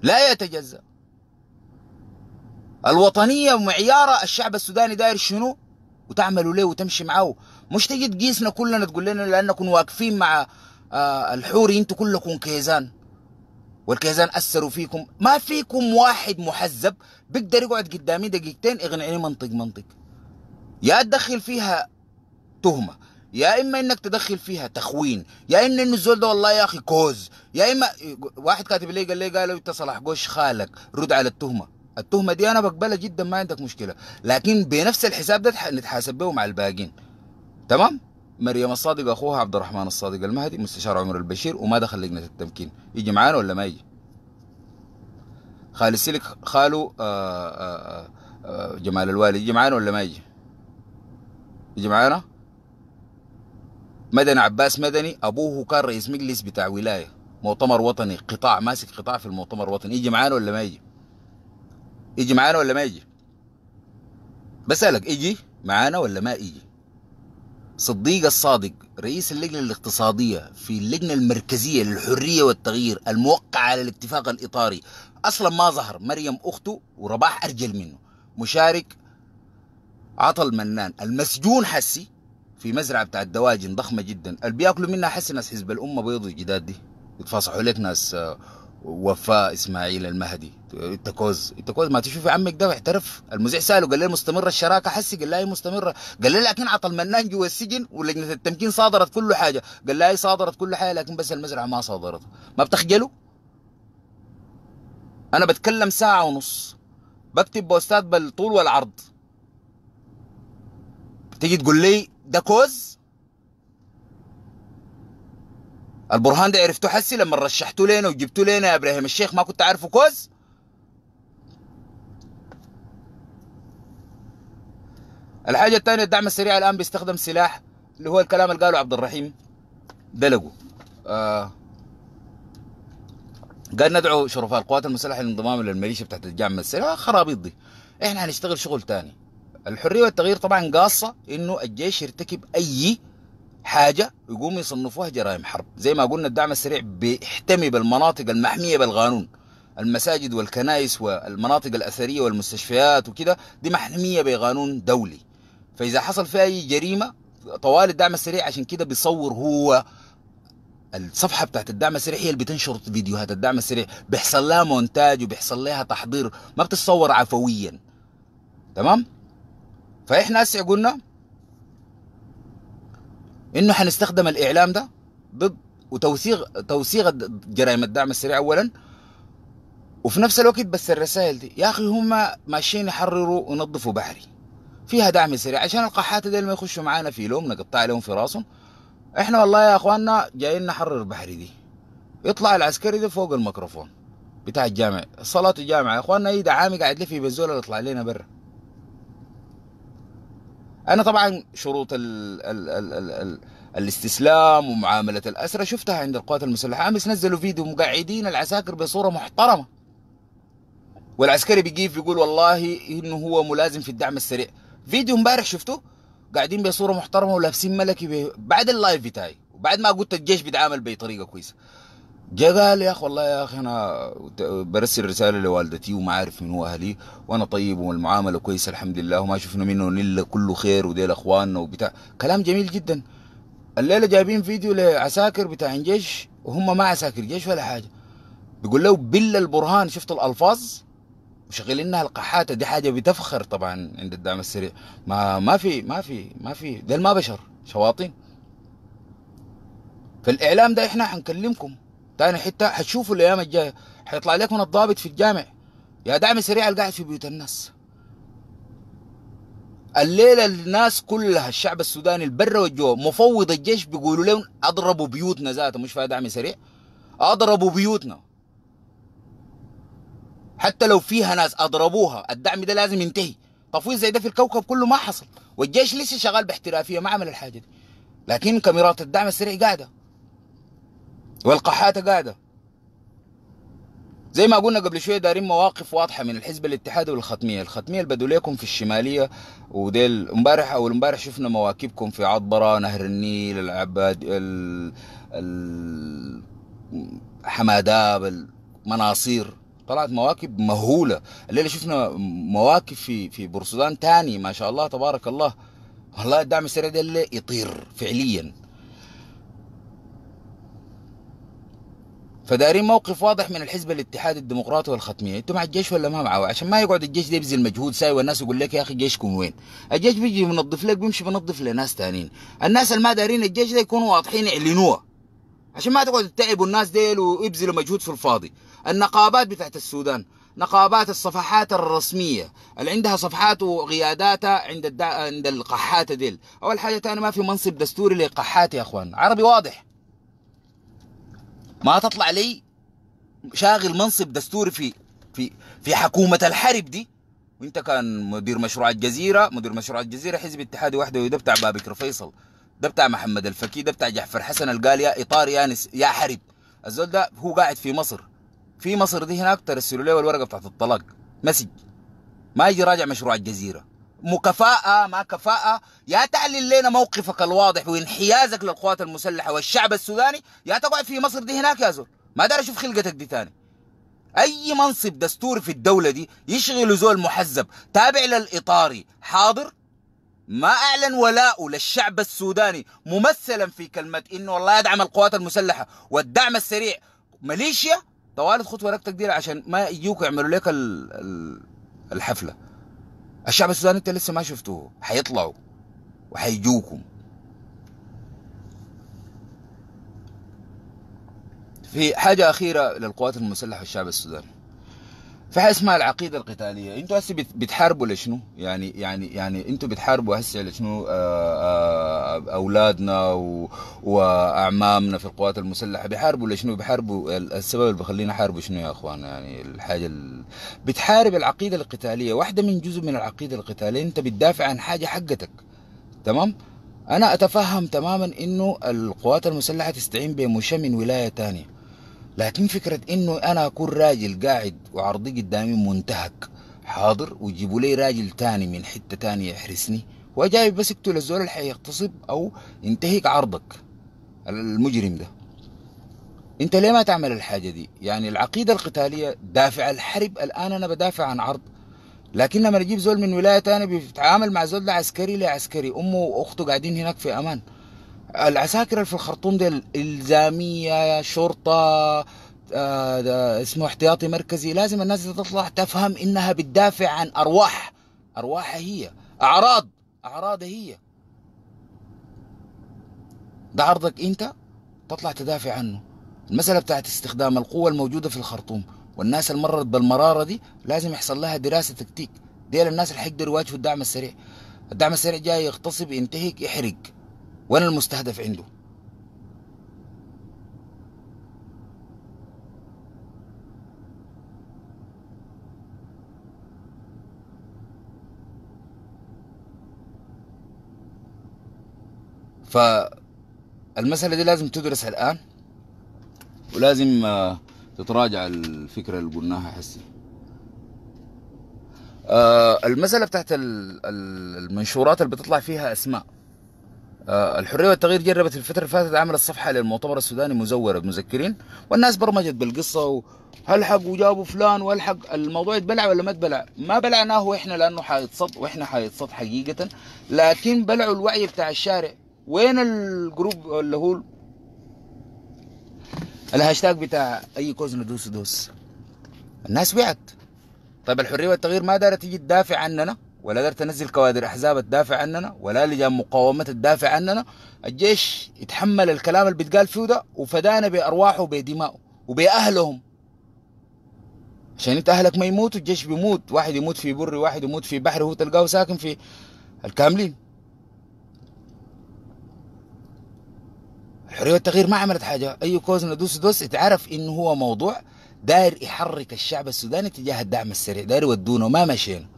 [SPEAKER 1] لا يتجزأ الوطنية ومعيارة الشعب السوداني داير شنو وتعملوا ليه وتمشي معاه مش تجي تقيسنا كلنا تقول لنا لأنكم واقفين مع آه، الحوري انتوا كلكم كيزان والكيزان أثروا فيكم ما فيكم واحد محزب بيقدر يقعد قدامي دقيقتين اغنعني منطق منطق يا تدخل فيها تهمة يا اما انك تدخل فيها تخوين يا اما انه الزول ده والله يا اخي كوز يا اما واحد كاتب لي قال لي قالوا انت صلاح قوش خالك رد على التهمه التهمه دي انا بقبلها جدا ما عندك مشكله لكن بنفس الحساب ده نتحاسب به مع الباقين تمام مريم الصادق اخوها عبد الرحمن الصادق المهدي مستشار عمر البشير وما دخل لجنه التمكين يجي معانا ولا ما يجي خالد سلك خاله آه، آآ آه، آآ آه، جمال الوالد يجي معانا ولا ما يجي يجي معانا مدني عباس مدني ابوه كان رئيس مجلس بتاع ولايه مؤتمر وطني قطاع ماسك قطاع في المؤتمر الوطني يجي معانا ولا ما يجي يجي معانا ولا ما يجي بسألك يجي معانا ولا ما يجي صديق الصادق رئيس اللجنة الاقتصادية في اللجنة المركزية للحرية والتغيير الموقعة على الاتفاق الإطاري أصلا ما ظهر مريم أخته ورباح أرجل منه مشارك عطل منان المسجون حسي في مزرعة بتاع الدواجن ضخمة جدا اللي بياكلوا منها حسي ناس حزب الأمة بيضوا الجداد دي يتفاصحوا لك ناس آه، وفاء اسماعيل المهدي التكوز التكوز ما تشوف عمك ده احترف المذيع ساله قال له مستمره الشراكه حسي قال لا مستمره قال له لكن عطى المنان جوا السجن ولجنه التمكين صادرت كل حاجه قال لا صادرت كل حاجه لكن بس المزرعه ما صادرته ما بتخجلوا انا بتكلم ساعه ونص بكتب بوستات بالطول والعرض تيجي تقول لي ده كوز البرهان ده عرفته حسي لما رشحتوا لنا وجبتوا لنا يا ابراهيم الشيخ ما كنت عارفه كوز الحاجه الثانيه الدعم السريع الان بيستخدم سلاح اللي هو الكلام اللي قاله عبد الرحيم دلقوا آه قال ندعو شرفاء القوات المسلحه للانضمام للميليشيا بتاعت الجامعه السريع آه، خرابيط دي احنا هنشتغل شغل ثاني الحريه والتغيير طبعا قاصه انه الجيش يرتكب اي حاجة يقوموا يصنفوها جرائم حرب زي ما قلنا الدعم السريع بيحتمي بالمناطق المحمية بالقانون المساجد والكنائس والمناطق الأثرية والمستشفيات وكده دي محمية بقانون دولي فإذا حصل فيها أي جريمة طوال الدعم السريع عشان كده بيصور هو الصفحة بتاعت الدعم السريع هي اللي بتنشر فيديوهات الدعم السريع بيحصل لها مونتاج وبيحصل لها تحضير ما بتتصور عفويا تمام فإحنا هسه قلنا انه حنستخدم الاعلام ده ضد وتوثيق توثيق جرائم الدعم السريع اولا وفي نفس الوقت بس الرسائل دي يا اخي هم ماشيين يحرروا وينظفوا بحري فيها دعم سريع عشان القحات دي ما يخشوا معانا في لوم نقطع عليهم في راسهم احنا والله يا اخواننا جايين نحرر بحري دي يطلع العسكري ده فوق الميكروفون بتاع الجامع صلاة الجامعة يا اخواننا اي دعامي قاعد لي في بزولة يطلع لنا برا انا طبعا شروط ال ال ال ال الـ الاستسلام ومعامله الاسرى شفتها عند القوات المسلحه امس نزلوا فيديو مقعدين العساكر بصوره محترمه والعسكري بيجيب يقول والله انه هو ملازم في الدعم السريع فيديو امبارح شفته قاعدين بصوره محترمه ولابسين ملكي بعد اللايف بتاعي وبعد ما قلت الجيش بيتعامل بطريقه كويسه جا قال يا اخ والله يا اخي انا برسل رساله لوالدتي وما عارف من هو اهلي وانا طيب والمعامله كويسه الحمد لله وما شفنا منه الا كله خير وديل اخواننا وبتاع كلام جميل جدا الليله جايبين فيديو لعساكر بتاع جيش وهم ما عساكر جيش ولا حاجه بيقول له بل البرهان شفت الالفاظ وشغلينها القحاته دي حاجه بتفخر طبعا عند الدعم السريع ما ما في ما في ما في ديل ما بشر شواطين فالاعلام ده احنا حنكلمكم تاني حته حتشوفوا الايام الجايه حيطلع لك من الضابط في الجامع يا دعم سريع القاعد في بيوت الناس الليلة الناس كلها الشعب السوداني البر والجو مفوض الجيش بيقولوا لهم أضربوا بيوتنا ذاته مش فيها دعم سريع أضربوا بيوتنا حتى لو فيها ناس أضربوها الدعم ده لازم ينتهي تفويض زي ده في الكوكب كله ما حصل والجيش لسه شغال باحترافية ما عمل الحاجة دي لكن كاميرات الدعم السريع قاعدة والقحاته قاعده زي ما قلنا قبل شويه دارين مواقف واضحه من الحزب الاتحادي والختميه، الختميه البدو ليكم في الشماليه وديل امبارح او امبارح شفنا مواكبكم في عطبره، نهر النيل، العباد ال... ال... حماداب، المناصير، طلعت مواكب مهوله، الليله شفنا مواكب في في بورسودان تاني ما شاء الله تبارك الله، والله الدعم السريع ده اللي يطير فعليا فدارين موقف واضح من الحزب الاتحاد الديمقراطي والختميه انتوا مع الجيش ولا ما معه عشان ما يقعد الجيش ده يبذل مجهود ساي والناس يقول لك يا اخي جيشكم وين الجيش بيجي بينظف لك بيمشي بينظف لناس ثانيين الناس اللي ما دارين الجيش ده يكونوا واضحين يعلنوها عشان ما تقعد تتعبوا الناس ديل ويبذلوا مجهود في الفاضي النقابات بتاعت السودان نقابات الصفحات الرسمية اللي عندها صفحات وقياداتها عند الدا... عند القحاتة ديل أول حاجة تاني ما في منصب دستوري للقحات يا أخوان عربي واضح ما تطلع لي شاغل منصب دستوري في في في حكومه الحرب دي وانت كان مدير مشروع الجزيره مدير مشروع الجزيره حزب اتحادي وحده وده بتاع بابكر فيصل ده بتاع محمد الفكي ده بتاع جعفر حسن اللي قال يا اطار يا نس يا حرب الزول ده هو قاعد في مصر في مصر دي هناك ترسلوا له الورقه بتاعت الطلاق مسج ما يجي راجع مشروع الجزيره مكافأة مع كفاءة يا تعلن لنا موقفك الواضح وانحيازك للقوات المسلحة والشعب السوداني يا تقعد في مصر دي هناك يا زول ما دار أشوف خلقتك دي تاني أي منصب دستوري في الدولة دي يشغل زول محزب تابع للإطاري حاضر ما أعلن ولاءه للشعب السوداني ممثلا في كلمة إنه والله يدعم القوات المسلحة والدعم السريع ماليشيا طوالت خطوة لك تقدير عشان ما يجوك يعملوا لك الحفلة الشعب السوداني انت لسه ما شفتوه حيطلعوا وحيجوكم في حاجة أخيرة للقوات المسلحة والشعب السوداني في حاجه اسمها العقيده القتاليه انتوا هسه بتحاربوا لشنو يعني يعني يعني انتوا بتحاربوا هسه لشنو آه، آه، اولادنا و... واعمامنا في القوات المسلحه بيحاربوا لشنو بيحاربوا السبب اللي بخلينا نحاربوا شنو يا اخوان يعني الحاجه ال... بتحارب العقيده القتاليه واحده من جزء من العقيده القتاليه انت بتدافع عن حاجه حقتك تمام انا اتفهم تماما انه القوات المسلحه تستعين بمشاه من ولايه ثانيه لكن فكرة انه انا اكون راجل قاعد وعرضي قدامي منتهك حاضر ويجيبوا لي راجل تاني من حتة تانية يحرسني وجاي بس يقتل الزول اللي حيغتصب او ينتهك عرضك المجرم ده انت ليه ما تعمل الحاجة دي يعني العقيدة القتالية دافع الحرب الان انا بدافع عن عرض لكن لما نجيب زول من ولاية تانية بيتعامل مع زول ده عسكري لعسكري امه واخته قاعدين هناك في امان العساكر اللي في الخرطوم دي الزاميه شرطه آه، اسمه احتياطي مركزي لازم الناس تطلع تفهم انها بتدافع عن ارواح ارواحها هي اعراض اعراضها هي ده عرضك انت تطلع تدافع عنه المسألة بتاعت استخدام القوة الموجودة في الخرطوم والناس اللي مرت بالمرارة دي لازم يحصل لها دراسة تكتيك ديل الناس اللي حيقدروا يواجهوا الدعم السريع الدعم السريع جاي يغتصب ينتهك يحرق وانا المستهدف عنده فالمسألة دي لازم تدرس الآن ولازم آه، تتراجع الفكرة اللي قلناها حسي آه، المسألة بتاعت المنشورات اللي بتطلع فيها أسماء آه، الحريه والتغيير جربت الفتره اللي فاتت عملت صفحه للمؤتمر السوداني مزوره بمذكرين والناس برمجت بالقصه وهلحق وجابوا فلان والحق الموضوع يتبلع ولا ما يتبلع؟ ما بلعناه احنا لانه حيتصد واحنا حيتصد حقيقه لكن بلعوا الوعي بتاع الشارع وين الجروب اللي هو الهاشتاج بتاع اي كوز ندوس دوس الناس وعت طيب الحريه والتغيير ما دارت تيجي تدافع عننا ولا قدرت تنزل كوادر احزاب تدافع عننا ولا لجان مقاومه تدافع عننا الجيش يتحمل الكلام اللي بيتقال فيه ده وفدانا بارواحه وبدمائه وباهلهم عشان انت اهلك ما يموتوا الجيش بيموت واحد يموت في بري واحد يموت في بحر وهو تلقاه ساكن في الكاملين الحريه والتغيير ما عملت حاجه اي كوز ندوس دوس اتعرف انه هو موضوع داير يحرك الشعب السوداني تجاه الدعم السريع داير يودونا ما مشينا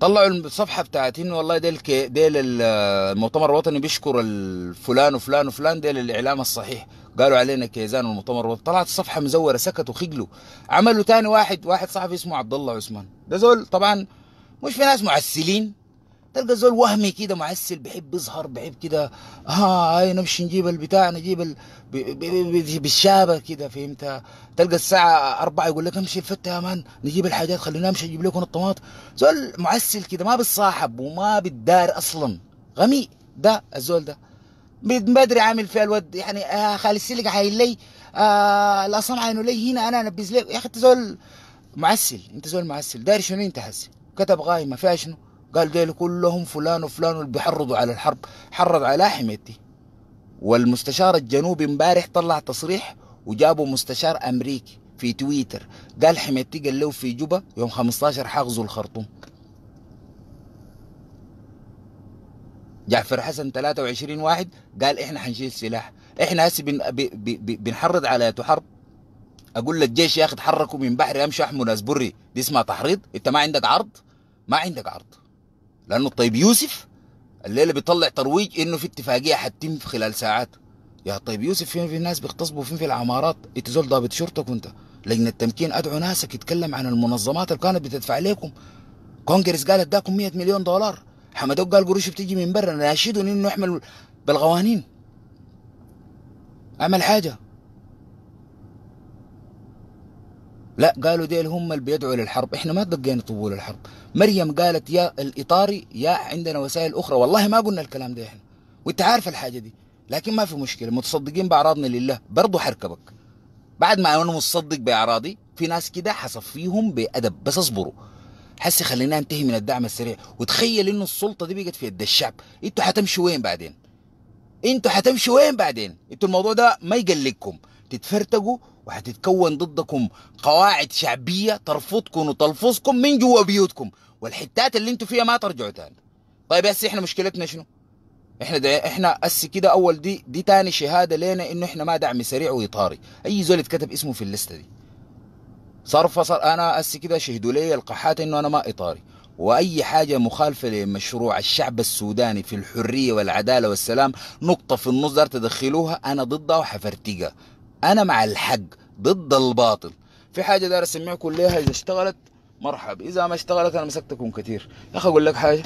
[SPEAKER 1] طلعوا الصفحه بتاعت انه والله ديل ديل المؤتمر الوطني بيشكر الفلان وفلان وفلان ديل الاعلام الصحيح قالوا علينا كيزان والمؤتمر الوطني طلعت الصفحه مزوره سكتوا خجلوا عملوا تاني واحد واحد صحفي اسمه عبد الله عثمان ده زول طبعا مش في ناس معسلين تلقى زول وهمي كده معسل بيحب يظهر بيحب كده ها آه نمشي نجيب البتاع نجيب ال... ب... ب... ب... بالشابه كده فهمت تلقى الساعه أربعة يقول لك امشي الفتة يا مان نجيب الحاجات خلينا نمشي نجيب لكم الطماط زول معسل كده ما بتصاحب وما بتدار اصلا غمي ده الزول ده بدري عامل فيها الود يعني آه خالد سيلك حايل لي آه صنع عينه لي هنا انا انبز لي يا اخي انت زول معسل انت زول معسل داري شنو انت هسه كتب غايمه فيها شنو قال ديل كلهم فلان وفلان اللي بيحرضوا على الحرب حرض على حميتي والمستشار الجنوبي امبارح طلع تصريح وجابوا مستشار امريكي في تويتر قال حميتي قال له في جوبا يوم 15 حاغزوا الخرطوم جعفر حسن 23 واحد قال احنا حنشيل سلاح احنا هسه بن... ب... ب... بنحرض على حرب اقول للجيش يا اخي تحركوا من بحر امشوا احموا ناس بري دي اسمها تحريض انت ما عندك عرض ما عندك عرض لانه الطيب يوسف الليله بيطلع ترويج انه في اتفاقيه حتتم في خلال ساعات يا طيب يوسف فين في ناس بيغتصبوا فين في العمارات انت زول ضابط شرطه كنت لجنه التمكين ادعو ناسك يتكلم عن المنظمات اللي كانت بتدفع لكم كونجرس قال اداكم 100 مليون دولار حمدوك قال قروش بتيجي من برا ناشدهم انه احمل بالقوانين اعمل حاجه لا قالوا ديل هم اللي بيدعوا للحرب احنا ما دقينا طبول الحرب مريم قالت يا الاطاري يا عندنا وسائل اخرى والله ما قلنا الكلام ده احنا وانت عارف الحاجه دي لكن ما في مشكله متصدقين باعراضنا لله برضه حركبك بعد ما انا متصدق باعراضي في ناس كده حصفيهم بادب بس اصبروا حسي خلينا ننتهي من الدعم السريع وتخيل انه السلطه دي بقت في يد الشعب انتوا حتمشوا وين بعدين انتوا حتمشوا وين بعدين انتوا الموضوع ده ما يقلقكم تتفرتقوا وحتتكون ضدكم قواعد شعبيه ترفضكم وتلفظكم من جوا بيوتكم والحتات اللي انتوا فيها ما ترجعوا تاني طيب هسه احنا مشكلتنا شنو؟ احنا ده احنا هسه كده اول دي دي تاني شهاده لنا انه احنا ما دعم سريع واطاري اي زول اتكتب اسمه في الليسته دي صار فصل انا هسه كده شهدوا لي القحات انه انا ما اطاري واي حاجه مخالفه لمشروع الشعب السوداني في الحريه والعداله والسلام نقطه في النص تدخلوها انا ضدها وحفرتقها انا مع الحق ضد الباطل في حاجه دار اسمعكم ليها اذا اشتغلت مرحب اذا ما اشتغلت انا مسكتكم كثير يا اخي اقول لك حاجه